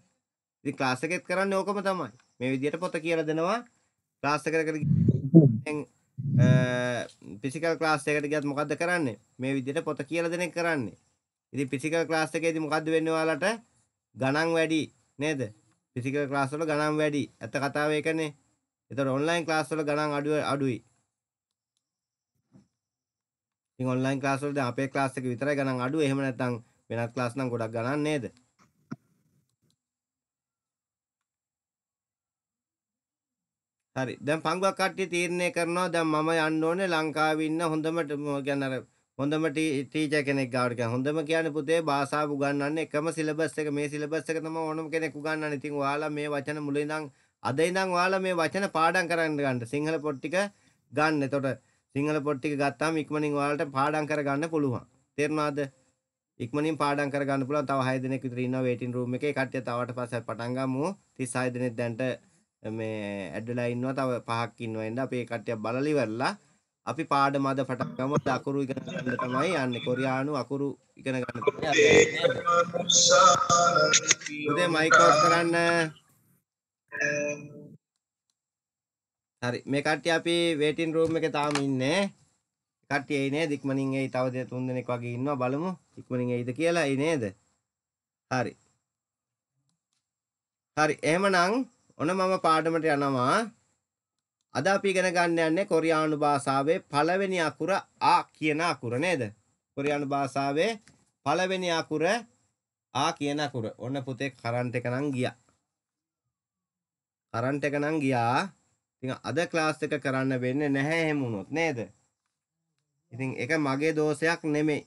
ඉතින් ක්ලාස් එකෙත් කරන්නේ ඕකම තමයි. මේ විදිහට පොත කියලා දෙනවා. ක්ලාස් එකකට දැන් ෆිසිකල් ක්ලාස් එකකට ගියත් මොකද්ද කරන්නේ? මේ විදිහට පොත කියලා දෙන එක කරන්නේ. ඉතින් ෆිසිකල් ක්ලාස් එකේදී මොකද්ද වෙන්නේ ඔයාලට? ගණන් වැඩි නේද? ෆිසිකල් ක්ලාස් වල ගණන් වැඩි. ඇත්ත කතාව ඒකනේ. ඒතර ඔන්ලයින් ක්ලාස් වල ගණන් අඩු අඩුයි. ඉතින් ඔන්ලයින් ක්ලාස් වල දැන් අපේ ක්ලාස් එක විතරයි ගණන් අඩු. එහෙම නැත්නම් වෙනත් ක්ලාස් නම් ගොඩක් ගණන් නේද? හරි දැන් පංගුවක් කට්ටිය තීරණය කරනවා දැන් මම යන්න ඕනේ ලංකාවේ ඉන්න හොඳම කියන්නේ හොඳම ටීචර් කෙනෙක් ගාවට ගියා. හොඳම කියන්නේ පුතේ භාෂාව උගන්වන්නේ එකම සිලබස් එක මේ සිලබස් එක තමයි ඕනම කෙනෙක් උගන්වන්නේ. ඉතින් ඔයාලා මේ වචන මුල ඉඳන් අද ඉඳන් ඔයාලා මේ වචන පාඩම් කරන්න ගන්න. සිංහල පොත් ටික ගන්න. එතකොට සිංහල පොත් ටික ගත්තාම ඉක්මනින් ඔයාලට පාඩම් කරගන්න පුළුවන්. තේරුණාද? ඉක්මනින් පාඩම් කරගන්න පුළුවන්. තව 6 දිනක් විතර ඉන්නවා වේටින් රූම් එකේ. කට්ටිය තවට පස්සේ පටන් ගමු. 36 දිනෙත් දැන්ට මේ ඇඩ්වලා ඉන්නවා. තව පහක් ඉන්නවා. එන්න අපි ඒ කට්ටිය බලලා ඉවරලා අපි පාඩම අද පටන් ගමු අකුරු ඉගෙන ගන්න තමයි යන්නේ කොරියානු අකුරු ඉගෙන ගන්න උදේ මයික් ඔෆ් කරන්න හරි මේ කට්ටිය අපි වේටින් රූම් එකේ තාම ඉන්නේ කට්ටිය එයි නේද ඉක්මනින් එයි තව දෙ තුන් දෙනෙක් වගේ ඉන්නවා බලමු ඉක්මනින් එයිද කියලා එයි නේද හරි හරි එහෙමනම් ඔන්න මම පාඩමට යනවා අද අපි ඉගෙන ගන්න යන්නේ කොරියානු භාෂාවේ පළවෙනි අකුර ආ කියන අකුර නේද? කොරියානු භාෂාවේ පළවෙනි අකුර ආ කියන අකුර. ඔන්න පුතේ කරන්ට් එක නම් ගියා. කරන්ට් එක නම් ගියා. ඉතින් අද ක්ලාස් එක කරන්න වෙන්නේ නැහැ එහෙම වුණොත් නේද? ඉතින් ඒක මගේ දෝෂයක් නෙමෙයි.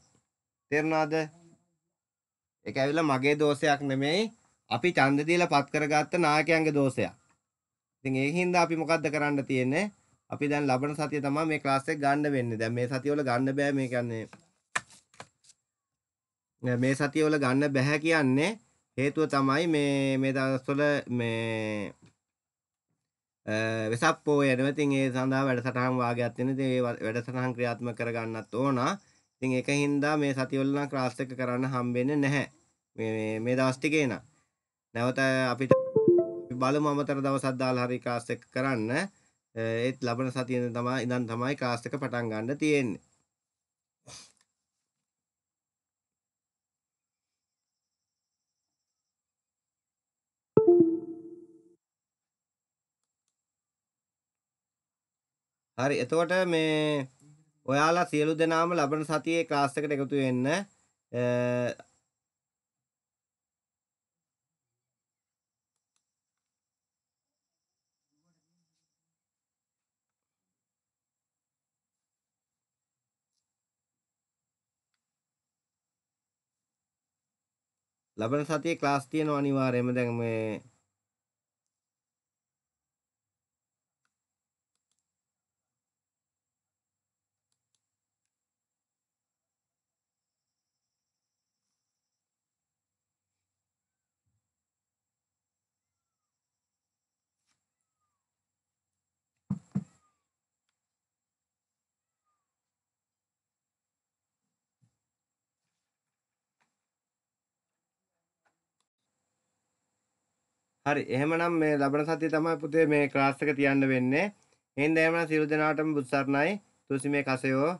තේරුණාද? ඒක ඇවිල්ලා මගේ දෝෂයක් නෙමෙයි. අපි ඡන්ද දීලා පත් කරගත්ත නායකයන්ගේ දෝෂයක්. ඉතින් ඒ හින්දා අපි මොකද්ද කරන්න තියෙන්නේ? අපි දැන් ලබන සතිය තමයි මේ ක්ලාස් එක ගන්න වෙන්නේ. දැන් මේ සතිය වල ගන්න බෑ මේ කියන්නේ මේ සතිය වල ගන්න බෑ කියන්නේ හේතුව තමයි මේ මේ දවස්වල මේ වෙසක් පෝය වෙනවා. ඉතින් ඒ සඳහා වැඩසටහන් වාගයක් තියෙන. ඉතින් ඒ වැඩසටහන් ක්‍රියාත්මක කරගන්නත් ඕන. ඉතින් ඒකින් දා මේ සතිවල නම් ක්ලාස් එක කරන්න හම්බෙන්නේ නැහැ. මේ මේ දවස් ටිකේ නෑ. නැවත අපිට බලමු අමතර දවසක් දාලා හරි කාස්ට් එක කරන්න. ඒත් ලබන සතියේ තමයි ඉඳන් තමයි කාස්ට් එක පටන් ගන්න තියෙන්නේ. හරි එතකොට මේ ඔයාලා සියලු දෙනාම ලබන සතියේ ක්ලාස් එකට එකතු වෙන්න ලබන සතියේ ක්ලාස් තියෙනවා අනිවාර්යයෙන්ම දැන් මේ හරි එහෙමනම් මේ ලබන සතිය තමයි පුතේ මේ ක්ලාස් එක තියන්න වෙන්නේ. එහෙනම් එහෙමනම් සියලු දෙනාටම බුත් සරණයි. තුසිමේ කසයෝ